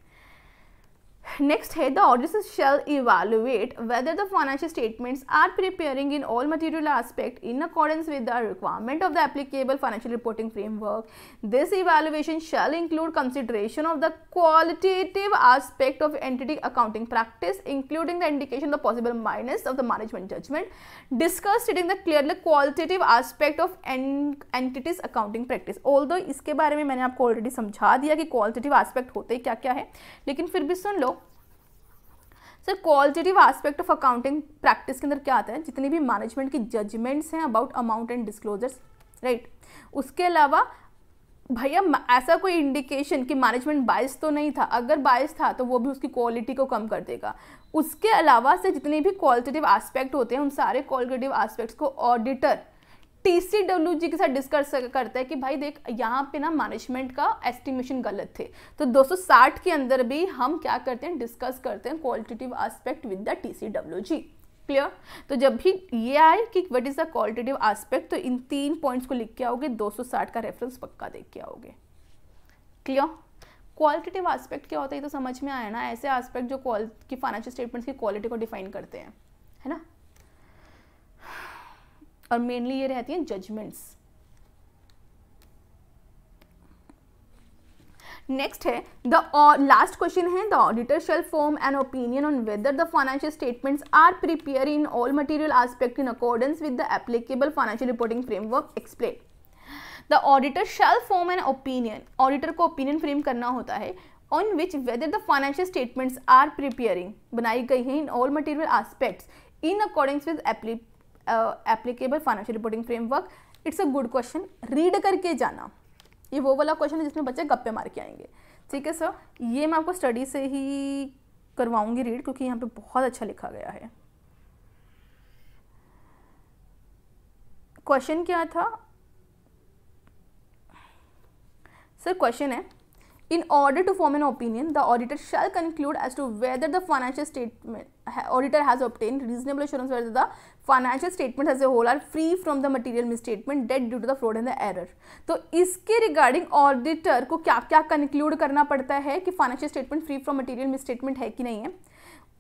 Next the auditors shall evaluate whether the financial statements are preparing in all material aspects in accordance with the requirement of the applicable financial reporting framework. This evaluation shall include consideration of the qualitative aspect of entity accounting practice, including the indication of the possible minus of the management judgment, discuss stating the clearly qualitative aspect of en entities accounting practice. Although इसके बारे में मैंने आपको ऑलरेडी समझा दिया कि क्वालिटेटिव एस्पेक्ट होते क्या क्या है लेकिन फिर भी सुन लो sir qualitative aspect of accounting practice के अंदर क्या आता है जितने भी मैनेजमेंट की जजमेंट्स हैं about amount and disclosures right उसके अलावा भैया ऐसा कोई इंडिकेशन कि मैनेजमेंट बायस तो नहीं था अगर बायस था तो वो भी उसकी क्वालिटी को कम कर देगा उसके अलावा से जितने भी क्वालिटेटिव एस्पेक्ट होते हैं उन सारे क्वालिटेटिव एस्पेक्ट्स को ऑडिटर जी के साथ डिस्कस करता है कि भाई देख यहाँ पे ना मैनेजमेंट का एस्टिमेशन गलत थे तो 260 के अंदर भी हम क्या करते हैं डिस्कस करते हैं qualitative aspect with the G clear तो जब भी ये आए कि what is the qualitative aspect तो इन तीन पॉइंट्स को लिख के आओगे 260 का रेफरेंस पक्का देख के आओगे क्लियर क्वालिटेटिव एस्पेक्ट क्या होता है ये तो समझ में आया ना ऐसे एस्पेक्ट जो क्वाल की फाइनेंशियल स्टेटमेंट्स की क्वालिटी को डिफाइन करते हैं है ना और मेनली ये रहती हैं जजमेंट्स नेक्स्ट है द लास्ट क्वेश्चन है the auditor shall form an opinion on whether the financial statements are prepare in all material aspect in accordance with the applicable financial reporting framework explain the auditor shall form an opinion auditor को ओपिनियन फ्रेम करना होता है on which whether the financial statements are preparing बनाई गई हैं in all material aspects in accordings with applicable financial reporting framework it's a good question read करके जाना ये वो वाला क्वेश्चन है जिसमें बच्चे गप्पे मार के आएंगे ठीक है सर ये मैं आपको स्टडी से ही करवाऊंगी रीड क्योंकि यहाँ पे बहुत अच्छा लिखा गया है क्वेश्चन क्या था सर क्वेश्चन है in order to form an opinion the auditor shall conclude as to whether the financial statement auditor has obtain reasonable assurance whether the financial statement as a whole are free from the material misstatement that due to the fraud and the error तो इसके रिगार्डिंग ऑडिटर को क्या क्या कंक्लूड करना पड़ता है कि financial statement free from material misstatement है कि नहीं है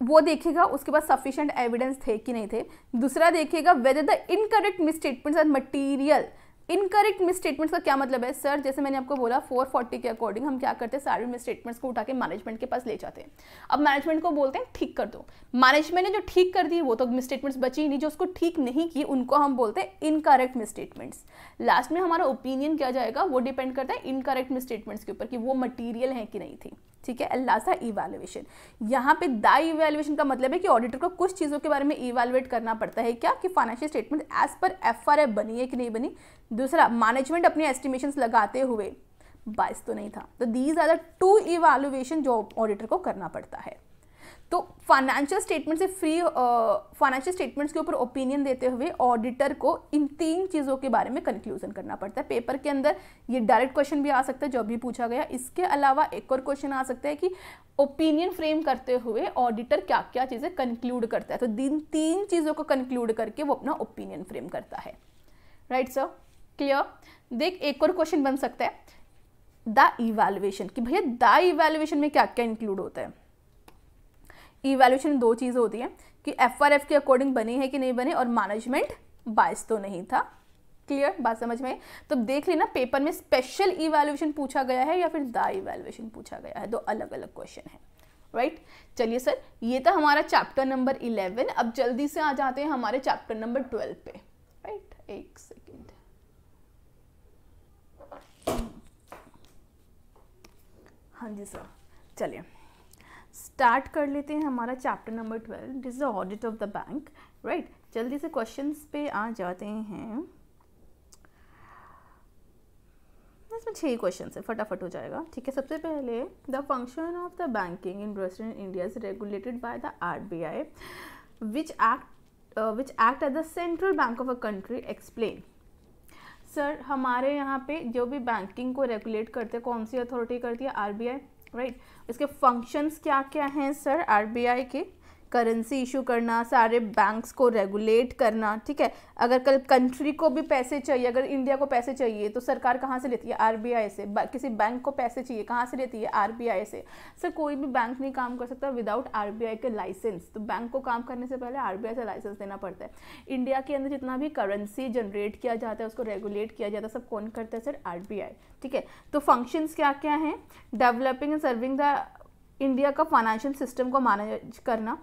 वो देखेगा उसके पास सफिशियंट एविडेंस थे कि नहीं थे दूसरा देखेगा whether the incorrect misstatements are material incorrect misstatements का क्या मतलब है सर जैसे मैंने आपको बोला 440 के अकॉर्डिंग हम क्या करते हैं सारे मिसस्टेटमेंट्स को उठा के मैनेजमेंट के पास ले जाते हैं अब मैनेजमेंट को बोलते हैं ठीक कर दो मैनेजमेंट ने जो ठीक कर दी वो तो मिसस्टेटमेंट्स बची नहीं जो उसको ठीक नहीं की उनको हम बोलते हैं इनकरेक्ट मिसस्टेटमेंट्स लास्ट में हमारा ओपिनियन क्या जाएगा वो डिपेंड करता है इनकरेक्ट मिसस्टेटमेंट्स के ऊपर कि वो मटीरियल है कि नहीं थी ठीक है एल्लासा इवेलुएशन यहाँ पे द इवेलुएशन का मतलब है कि ऑडिटर को कुछ चीज़ों के बारे में इवेलुएट करना पड़ता है क्या कि financial statement as per F R F बनी है कि नहीं बनी दूसरा मैनेजमेंट अपने एस्टिमेशन लगाते हुए बाइस तो नहीं था तो these are the two evaluation जो ऑडिटर को करना पड़ता है तो फाइनेंशियल स्टेटमेंट से फ्री फाइनेंशियल स्टेटमेंट्स के ऊपर ओपिनियन देते हुए ऑडिटर को इन तीन चीज़ों के बारे में कंक्लूजन करना पड़ता है पेपर के अंदर ये डायरेक्ट क्वेश्चन भी आ सकता है जो भी पूछा गया इसके अलावा एक और क्वेश्चन आ सकता है कि ओपिनियन फ्रेम करते हुए ऑडिटर क्या क्या चीज़ें कंक्लूड करता है तो दिन तीन चीज़ों को कंक्लूड करके वो अपना ओपिनियन फ्रेम करता है राइट सर क्लियर देख एक और क्वेश्चन बन सकता है द इवेल्युएशन कि भैया द इवेलुएशन में क्या क्या इंक्लूड होता है इवेल्यूशन दो चीज़ें होती हैं कि एफ आर एफ के अकॉर्डिंग बने है कि नहीं बने और मैनेजमेंट बायस तो नहीं था क्लियर बात समझ में तो देख लेना पेपर में स्पेशल इवेल्यूशन पूछा गया है या फिर द इवेल्यूशन पूछा गया है दो अलग अलग क्वेश्चन है राइट right? चलिए सर ये था हमारा चैप्टर नंबर इलेवन अब जल्दी से आ जाते हैं हमारे चैप्टर नंबर ट्वेल्व पे राइट right? एक सेकेंड हाँ जी सर चलिए स्टार्ट कर लेते हैं हमारा chapter number twelve this the audit of the bank right जल्दी से क्वेश्चंस पे आ जाते हैं इसमें क्वेश्चन है फटाफट हो जाएगा ठीक है सबसे पहले the function of the banking in in India is regulated by the R B I which act which act at the central bank of a country explain sir हमारे यहाँ पे जो भी बैंकिंग को रेगुलेट करते हैं कौन सी अथॉरिटी करती है आर बी आई राइट इसके फंक्शंस क्या क्या हैं सर आरबीआई के करेंसी इशू करना सारे बैंक्स को रेगुलेट करना ठीक है अगर कल कंट्री को भी पैसे चाहिए अगर इंडिया को पैसे चाहिए तो सरकार कहाँ से लेती है आरबीआई से किसी बैंक को पैसे चाहिए कहाँ से लेती है आरबीआई से सर कोई भी बैंक नहीं काम कर सकता विदाउट आरबीआई के लाइसेंस तो बैंक को काम करने से पहले आर से लाइसेंस देना पड़ता है इंडिया के अंदर जितना भी करेंसी जनरेट किया जाता है उसको रेगुलेट किया जाता है सब कौन करता है सर आर ठीक है तो फंक्शंस क्या क्या हैं developing and serving the India का फाइनेंशियल सिस्टम को मैनेज करना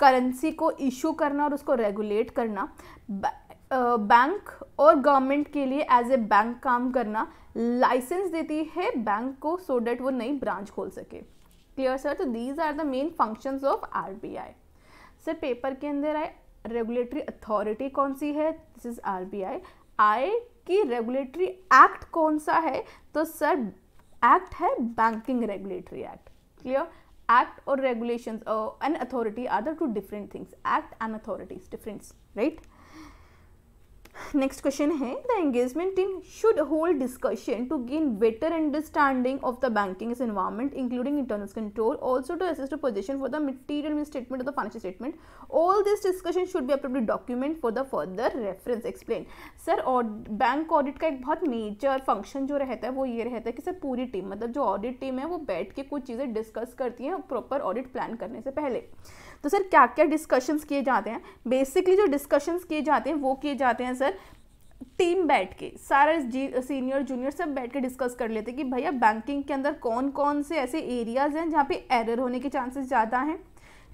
करेंसी को इशू करना और उसको रेगुलेट करना बैंक uh, और गवर्नमेंट के लिए एज ए बैंक काम करना लाइसेंस देती है बैंक को सो so डेट वो नई ब्रांच खोल सके क्लियर सर तो these are the main functions of RBI sir paper के अंदर आए रेगुलेटरी अथॉरिटी कौन सी है दिस इज आरबीआई आई की रेगुलेटरी एक्ट कौन सा है तो सर एक्ट है banking regulatory act clear act or regulations or uh, an authority are the two different things act and authorities difference right next question है the engagement team should hold discussion to gain better understanding of the banking environment including internal control also to assist position for the material mean statement of the financial statement all this discussion should भी अपने document for the further reference explain sir और बैंक ऑडिट का एक बहुत मेजर फंक्शन जो रहता है वो ये रहता है कि सर पूरी टीम मतलब जो ऑडिट टीम है वो बैठ के कुछ चीज़ें डिस्कस करती हैं प्रॉपर ऑडिट प्लान करने से पहले तो सर क्या क्या डिस्कशंस किए जाते हैं बेसिकली जो डिस्कशंस किए जाते हैं वो किए जाते हैं सर टीम बैठ के सारा सीनियर जूनियर सब बैठ के डिस्कस कर लेते हैं कि भैया बैंकिंग के अंदर कौन कौन से ऐसे एरियाज़ हैं जहाँ पे एरर होने के चांसेस ज़्यादा हैं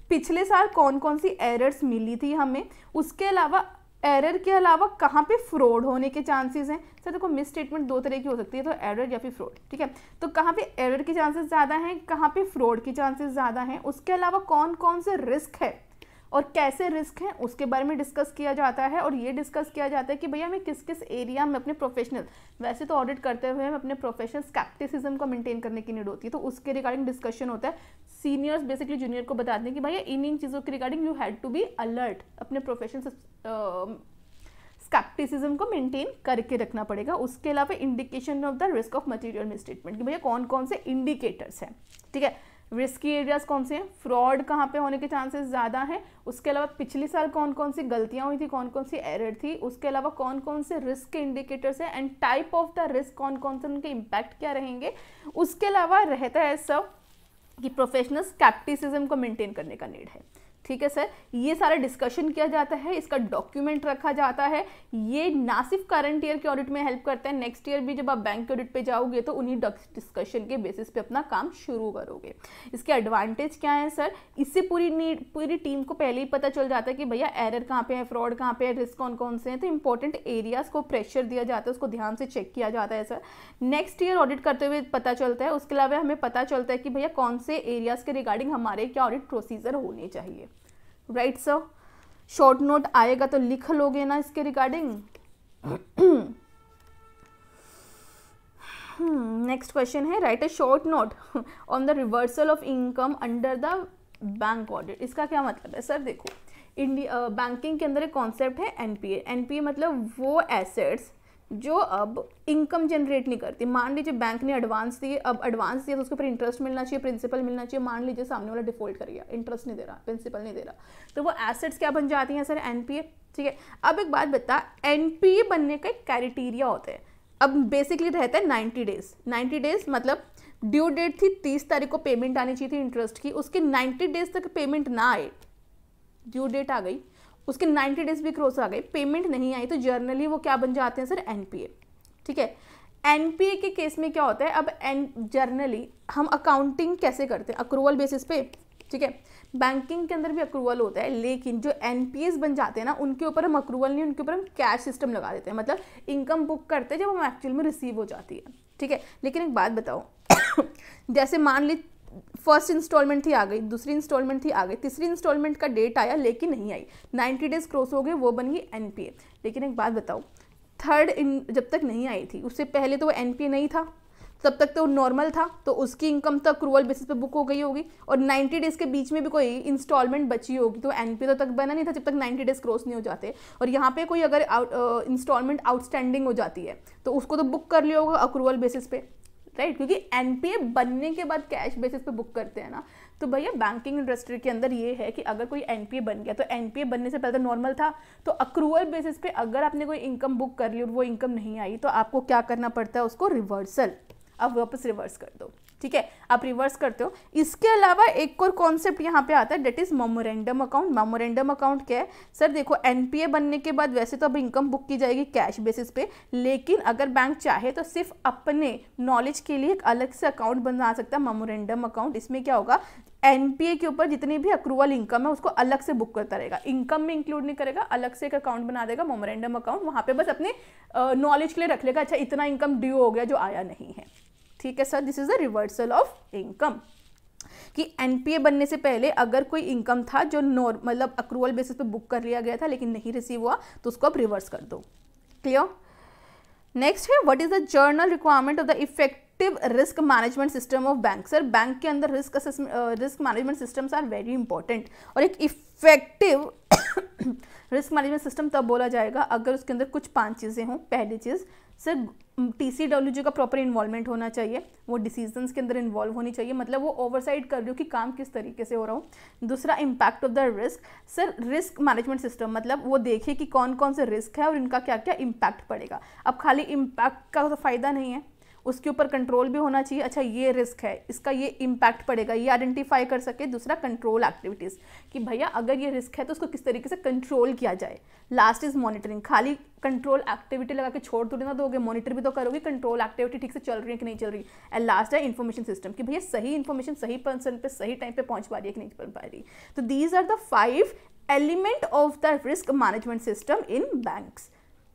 पिछले साल कौन कौन सी एरर्स मिली थी हमें उसके अलावा एरर के अलावा कहाँ पे फ्रॉड होने के चांसेस हैं सर देखो मिस स्टेटमेंट दो तरह की हो सकती है तो एरर या फिर फ्रॉड ठीक है तो कहाँ पे एरर के चांसेस ज़्यादा हैं कहाँ पे फ्रॉड के चांसेस ज़्यादा हैं उसके अलावा कौन कौन से रिस्क है और कैसे रिस्क हैं उसके बारे में डिस्कस किया जाता है और ये डिस्कस किया जाता है कि भैया मैं किस किस एरिया में अपने प्रोफेशनल वैसे तो ऑडिट करते हुए हम अपने प्रोफेशनल स्कैप्टिसिज्म को मेंटेन करने की नीड होती है तो उसके रिगार्डिंग डिस्कशन होता है सीनियर्स बेसिकली जूनियर को बताते हैं कि भैया इन इन चीज़ों के regarding you had to be alert अपने प्रोफेशनल स्कैप्टिसिज्म को मेंटेन करके रखना पड़ेगा उसके अलावा indication of the risk of material mistreatment कि भैया कौन कौन से इंडिकेटर्स हैं ठीक है रिस्की एरियाज कौन से हैं फ्रॉड कहाँ पे होने के चांसेस ज़्यादा हैं उसके अलावा पिछले साल कौन कौन सी गलतियाँ हुई थी कौन कौन सी एरर थी उसके अलावा कौन कौन से रिस्क के इंडिकेटर्स हैं and type of the risk कौन कौन से उनके इम्पैक्ट क्या रहेंगे उसके अलावा रहता है सब कि प्रोफेशनल्स कैप्टिसिज्म को मेंटेन करने का नीड है ठीक है सर ये सारा डिस्कशन किया जाता है इसका डॉक्यूमेंट रखा जाता है ये ना सिर्फ करंट ईयर के ऑडिट में हेल्प करता है नेक्स्ट ईयर भी जब आप बैंक के ऑडिट पे जाओगे तो उन्हीं डिस्कशन के बेसिस पे अपना काम शुरू करोगे इसके एडवांटेज क्या है सर इससे पूरी नीड पूरी टीम को पहले ही पता चल जाता है कि भैया एरर कहाँ पे है फ्रॉड कहाँ पे है रिस्क कौन कौन से हैं तो इंपॉर्टेंट एरियाज को प्रेशर दिया जाता है उसको ध्यान से चेक किया जाता है सर नेक्स्ट ईयर ऑडिट करते हुए पता चलता है उसके अलावा हमें पता चलता है कि भैया कौन से एरियाज के रिगार्डिंग हमारे क्या ऑडिट प्रोसीजर होने चाहिए राइट सर शॉर्ट नोट आएगा तो लिख लोगे ना इसके रिगार्डिंग नेक्स्ट क्वेश्चन है right a short note on the reversal of income under the bank audit इसका क्या मतलब है सर देखो इंडिया बैंकिंग uh, के अंदर एक कॉन्सेप्ट है एनपीए एनपीए मतलब वो एसेट्स जो अब इनकम जनरेट नहीं करती मान लीजिए बैंक ने एडवांस दिए अब एडवांस दिया तो उसके ऊपर इंटरेस्ट मिलना चाहिए प्रिंसिपल मिलना चाहिए मान लीजिए सामने वाला डिफॉल्ट कर गया इंटरेस्ट नहीं दे रहा प्रिंसिपल नहीं दे रहा तो वो एसेट्स क्या बन जाती हैं सर एनपीए ठीक है अब एक बात बता एनपीए बनने का एक क्राइटीरिया होता है अब बेसिकली रहता है नाइन्टी डेज नाइन्टी डेज मतलब ड्यू डेट थी तीस तारीख को पेमेंट आनी चाहिए थी इंटरेस्ट की उसके नाइन्टी डेज तक पेमेंट ना आए ड्यू डेट आ गई उसके 90 डेज भी क्रॉस आ गए पेमेंट नहीं आई तो जर्नली वो क्या बन जाते हैं सर एनपीए ठीक है एनपीए के केस में क्या होता है अब एन जर्नली हम अकाउंटिंग कैसे करते हैं अक्रूवल बेसिस पे ठीक है बैंकिंग के अंदर भी अक्रूवल होता है लेकिन जो एन बन जाते हैं ना उनके ऊपर हम अक्रूवल नहीं उनके ऊपर हम कैश सिस्टम लगा देते हैं मतलब इनकम बुक करते हैं जब हम एक्चुअल में रिसीव हो जाती है ठीक है लेकिन एक बात बताओ (coughs) जैसे मान ली फर्स्ट इंस्टॉलमेंट थी आ गई दूसरी इंस्टॉलमेंट थी आ गई तीसरी इंस्टॉलमेंट का डेट आया लेकिन नहीं आई नाइन्टी डेज क्रॉस हो गए वो बन गई एन लेकिन एक बात बताओ थर्ड जब तक नहीं आई थी उससे पहले तो वो एन नहीं था तब तक तो नॉर्मल था तो उसकी इनकम तो अक्रूवल बेसिस पे बुक हो गई होगी और 90 डेज़ के बीच में भी कोई इंस्टॉलमेंट बची होगी तो एन तो तक बना नहीं था जब तक 90 डेज़ क्रॉस नहीं हो जाते और यहाँ पे कोई अगर इंस्टॉलमेंट आउटस्टैंडिंग हो जाती है तो उसको तो बुक कर लिया होगा अक्रूवल बेसिस पे राइट क्योंकि एनपीए बनने के बाद कैश बेसिस पे बुक करते हैं ना तो भैया बैंकिंग इंडस्ट्री के अंदर ये है कि अगर कोई एनपीए बन गया तो एनपीए बनने से पहले तो नॉर्मल था तो अक्रूअल बेसिस पे अगर आपने कोई इनकम बुक कर ली और वो इनकम नहीं आई तो आपको क्या करना पड़ता है उसको रिवर्सल आप वापस रिवर्स कर दो ठीक है आप रिवर्स करते हो इसके अलावा एक और कॉन्सेप्ट यहाँ पे आता है date is memorandum account memorandum account क्या है सर देखो एनपीए बनने के बाद वैसे तो अब इनकम बुक की जाएगी कैश बेसिस पे लेकिन अगर बैंक चाहे तो सिर्फ अपने नॉलेज के लिए एक अलग से अकाउंट बना सकता है मेमोरेंडम अकाउंट इसमें क्या होगा एनपीए के ऊपर जितनी भी अक्रूवल इनकम है उसको अलग से बुक करता रहेगा इनकम में इंक्लूड नहीं करेगा अलग से एक अकाउंट बना देगा मोमोरेंडम अकाउंट वहाँ पे बस अपने नॉलेज के लिए रख लेगा अच्छा इतना इनकम ड्यू हो गया जो आया नहीं है ठीक है sir this is the reversal of income कि एनपीए बनने से पहले अगर कोई इनकम था जो नॉर्म मतलब अक्रूवल बेसिस पे बुक कर लिया गया था लेकिन नहीं रिसीव हुआ तो उसको आप रिवर्स कर दो क्लियर नेक्स्ट है what is the general requirement of the effective risk management system of bank sir bank के अंदर risk risk management systems are very important और एक इफेक्टिव रिस्क मैनेजमेंट सिस्टम तब बोला जाएगा अगर उसके अंदर कुछ पांच चीज़ें हों पहली चीज़ सर टी का प्रॉपर इन्वॉल्वमेंट होना चाहिए वो डिसीजंस के अंदर इन्वॉल्व होनी चाहिए मतलब वो ओवरसाइड कर रही हो कि काम किस तरीके से हो रहा हो दूसरा impact of the risk sir risk management system मतलब वो देखे कि कौन कौन से रिस्क है और इनका क्या क्या इम्पैक्ट पड़ेगा अब खाली इम्पैक्ट का तो फ़ायदा नहीं है उसके ऊपर कंट्रोल भी होना चाहिए अच्छा ये रिस्क है इसका ये इम्पैक्ट पड़ेगा ये आइडेंटिफाई कर सके दूसरा कंट्रोल एक्टिविटीज़ कि भैया अगर ये रिस्क है तो उसको किस तरीके से कंट्रोल किया जाए लास्ट इज़ मॉनिटरिंग खाली कंट्रोल एक्टिविटी लगा के छोड़ थोड़ी ना दोगे मॉनिटर भी तो करोगे कंट्रोल एक्टिविटी ठीक से चल रही है कि नहीं चल रही एंड लास्ट है इन्फॉर्मेशन सिस्टम कि भैया सही इन्फॉर्मेशन सही पर्सन पर सही टाइम पर पहुंच पा रही है कि नहीं पहुँच पा रही तो these are the five element of the risk management system in banks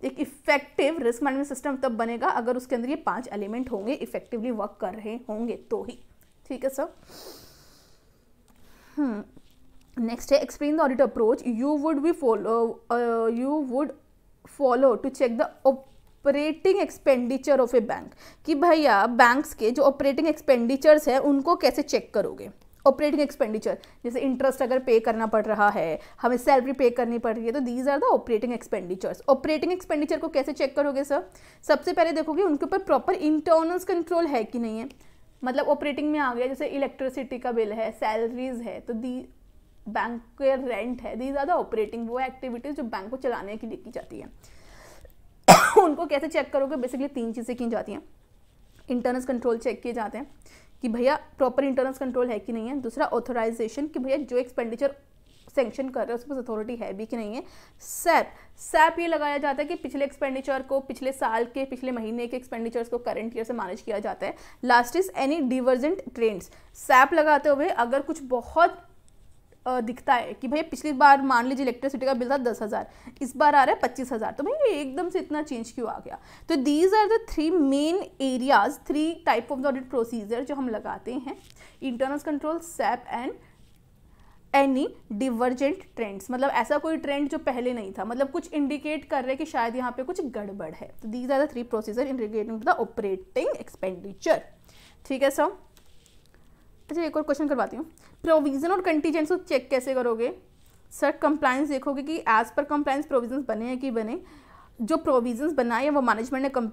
एक इफेक्टिव रिस्क मैनेजमेंट सिस्टम तब बनेगा अगर उसके अंदर ये पांच एलिमेंट होंगे इफेक्टिवली वर्क कर रहे होंगे तो ही ठीक है सर नेक्स्ट hmm. है explain the audit approach you would be follow you would follow to check the operating expenditure of a bank कि भैया बैंक्स के जो ऑपरेटिंग एक्सपेंडिचर्स हैं उनको कैसे चेक करोगे ऑपरेटिंग एक्सपेंडिचर जैसे इंटरेस्ट अगर पे करना पड़ रहा है हमें सैलरी पे करनी पड़ रही है तो these are the operating expenditures operating expenditure को कैसे चेक करोगे सर सबसे पहले देखोगे उनके ऊपर प्रॉपर इंटरनल्स कंट्रोल है कि नहीं है मतलब ऑपरेटिंग में आ गया जैसे इलेक्ट्रिसिटी का बिल है सैलरीज है तो दी बैंक के रेंट है दीज आर द ऑपरेटिंग वो एक्टिविटीज़ जो बैंक को चलाने के लिए की जाती है (coughs) उनको कैसे चेक करोगे बेसिकली तीन चीज़ें की जाती हैं इंटरनल कंट्रोल चेक किए जाते हैं कि भैया प्रॉपर इंटरनल कंट्रोल है कि नहीं है दूसरा ऑथोराइजेशन कि भैया जो एक्सपेंडिचर सेंक्शन कर रहे हैं उसमें अथॉरिटी है भी कि नहीं है सैप सैप ये लगाया जाता है कि पिछले एक्सपेंडिचर को पिछले साल के पिछले महीने के एक्सपेंडिचर्स को करंट ईयर से मैनेज किया जाता है last is any divergent trends सैप लगाते हुए अगर कुछ बहुत दिखता है कि भाई पिछली बार मान लीजिए इलेक्ट्रिसिटी का बिल था दस हज़ार इस बार आ रहा है पच्चीस हज़ार तो भाई एकदम से इतना चेंज क्यों आ गया तो these are the three main areas three type of audit procedure जो हम लगाते हैं इंटरनल कंट्रोल सैप एंड एनी डिवर्जेंट ट्रेंड्स मतलब ऐसा कोई ट्रेंड जो पहले नहीं था मतलब कुछ इंडिकेट कर रहे कि शायद यहाँ पे कुछ गड़बड़ है तो these are the three procedure in the operating expenditure ठीक है सर अच्छा एक और क्वेश्चन करवाती हूँ प्रोविज़न और कंटीजेंस को चेक कैसे करोगे सर कंप्लाइंस देखोगे कि एज़ पर कंप्लाइंस प्रोविजंस बने हैं कि बने जो प्रोविजंस बनाए हैं वो मैनेजमेंट ने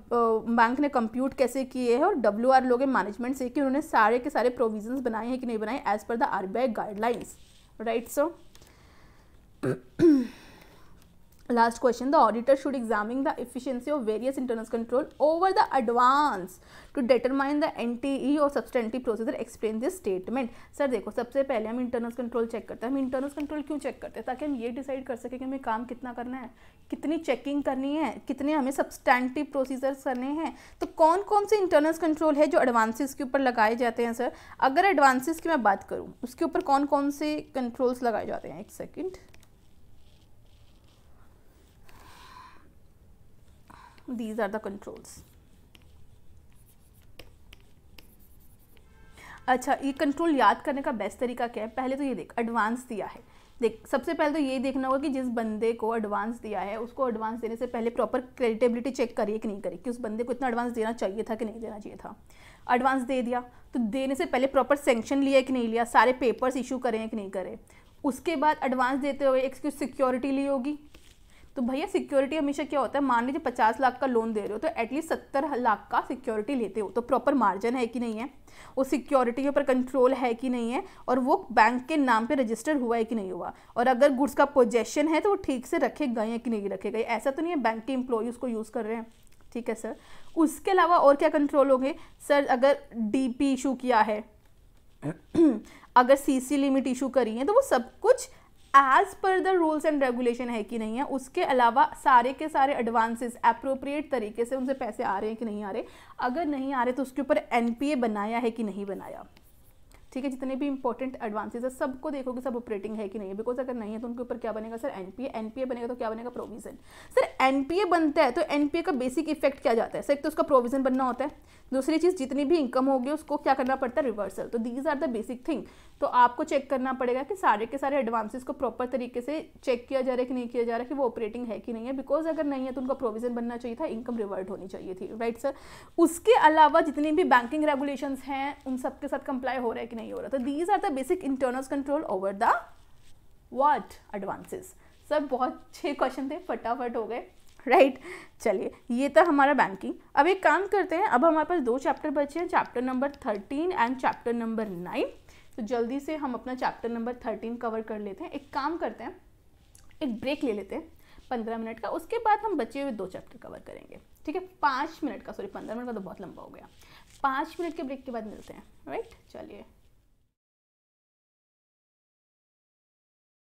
बैंक ने कंप्यूट कैसे किए हैं और डब्ल्यू आर लोग मैनेजमेंट से कि उन्होंने सारे के सारे प्रोविजंस बनाए हैं कि नहीं बनाए as per the R B I guidelines right so last question द auditor should examine the efficiency of various internal control over the advance to determine the nte or substantive procedure explain this statement sir देखो सबसे पहले हम इंटरनल कंट्रोल चेक करते हैं हम इंटरनल कंट्रोल क्यों चेक करते हैं ताकि हम ये डिसाइड कर सकें कि हमें काम कितना करना है कितनी चेकिंग करनी है कितने हमें सब्सटैंटिव प्रोसीजर्स करने हैं तो कौन कौन से इंटरनल कंट्रोल है जो एडवांसिस के ऊपर लगाए जाते हैं सर अगर एडवांसिस की मैं बात करूँ उसके ऊपर कौन कौन से कंट्रोल्स लगाए जाते हैं एक second these are the controls अच्छा ये कंट्रोल याद करने का बेस्ट तरीका क्या है पहले तो ये देख एडवांस दिया है देख सबसे पहले तो ये देखना होगा कि जिस बंदे को एडवांस दिया है उसको एडवांस देने से पहले प्रॉपर क्रेडिटेबिलिटी चेक करिए कि नहीं करिए कि उस बंदे को इतना एडवांस देना चाहिए था कि नहीं देना चाहिए था एडवांस दे दिया तो देने से पहले प्रॉपर सेंक्शन लिया कि नहीं लिया सारे पेपर्स इशू करें कि नहीं करें उसके बाद एडवांस देते हुए एक सिक्योरिटी ली होगी तो भैया सिक्योरिटी हमेशा क्या होता है मान लीजिए पचास लाख का लोन दे रहे हो तो एटलीस्ट सत्तर लाख का सिक्योरिटी लेते हो तो प्रॉपर मार्जिन है कि नहीं है वो सिक्योरिटी के ऊपर कंट्रोल है कि नहीं है और वो बैंक के नाम पे रजिस्टर हुआ है कि नहीं हुआ और अगर गुड्स का पोजेशन है तो वो ठीक से रखे गए हैं कि नहीं रखे गए ऐसा तो नहीं है बैंक के इम्प्लॉय उसको यूज़ कर रहे हैं ठीक है सर उसके अलावा और क्या कंट्रोल होंगे सर अगर डी इशू किया है (clears throat) अगर सी लिमिट इशू करी है तो वो सब कुछ as per the rules and regulation है कि नहीं है उसके अलावा सारे के सारे एडवांसेस अप्रोप्रिएट तरीके से उनसे पैसे आ रहे हैं कि नहीं आ रहे अगर नहीं आ रहे तो उसके ऊपर एनपीए बनाया है कि नहीं बनाया ठीक है जितने भी इंपॉर्टेंट एडवांसेज है सबको देखोगे सब ऑपरेटिंग है कि नहीं है बिकॉज अगर नहीं है तो उनके ऊपर क्या बनेगा सर एनपीए एनपीए बनेगा तो क्या बनेगा प्रोविजन सर एनपीए बनता है तो एनपीए का बेसिक इफेक्ट क्या जाता है सर एक तो उसका प्रोविजन बनना होता है दूसरी चीज़ जितनी भी इनकम होगी उसको क्या करना पड़ता है रिवर्सल तो these are the basic thing तो आपको चेक करना पड़ेगा कि सारे के सारे एडवांसेस को प्रॉपर तरीके से चेक किया जा रहा है कि नहीं किया जा रहा है कि वो ऑपरेटिंग है कि नहीं है बिकॉज अगर नहीं है तो उनका प्रोविजन बनना चाहिए था इनकम रिवर्ट होनी चाहिए थी राइट सर उसके अलावा जितनी भी बैंकिंग रेगुलेशन हैं उन सबके साथ कंप्लाई हो रहा है कि नहीं हो रहा तो these are the basic internal control over the what advances sir बहुत छः क्वेश्चन थे फटाफट हो गए राइट right. चलिए ये था हमारा बैंकिंग अब एक काम करते हैं अब हमारे पास दो चैप्टर बचे हैं chapter number thirteen and chapter number nine तो जल्दी से हम अपना चैप्टर नंबर थर्टीन कवर कर लेते हैं एक काम करते हैं एक ब्रेक ले लेते हैं पंद्रह मिनट का उसके बाद हम बचे हुए दो चैप्टर कवर करेंगे ठीक है पाँच मिनट का सॉरी पंद्रह मिनट का तो बहुत लंबा हो गया पाँच मिनट के ब्रेक के बाद मिलते हैं राइट चलिए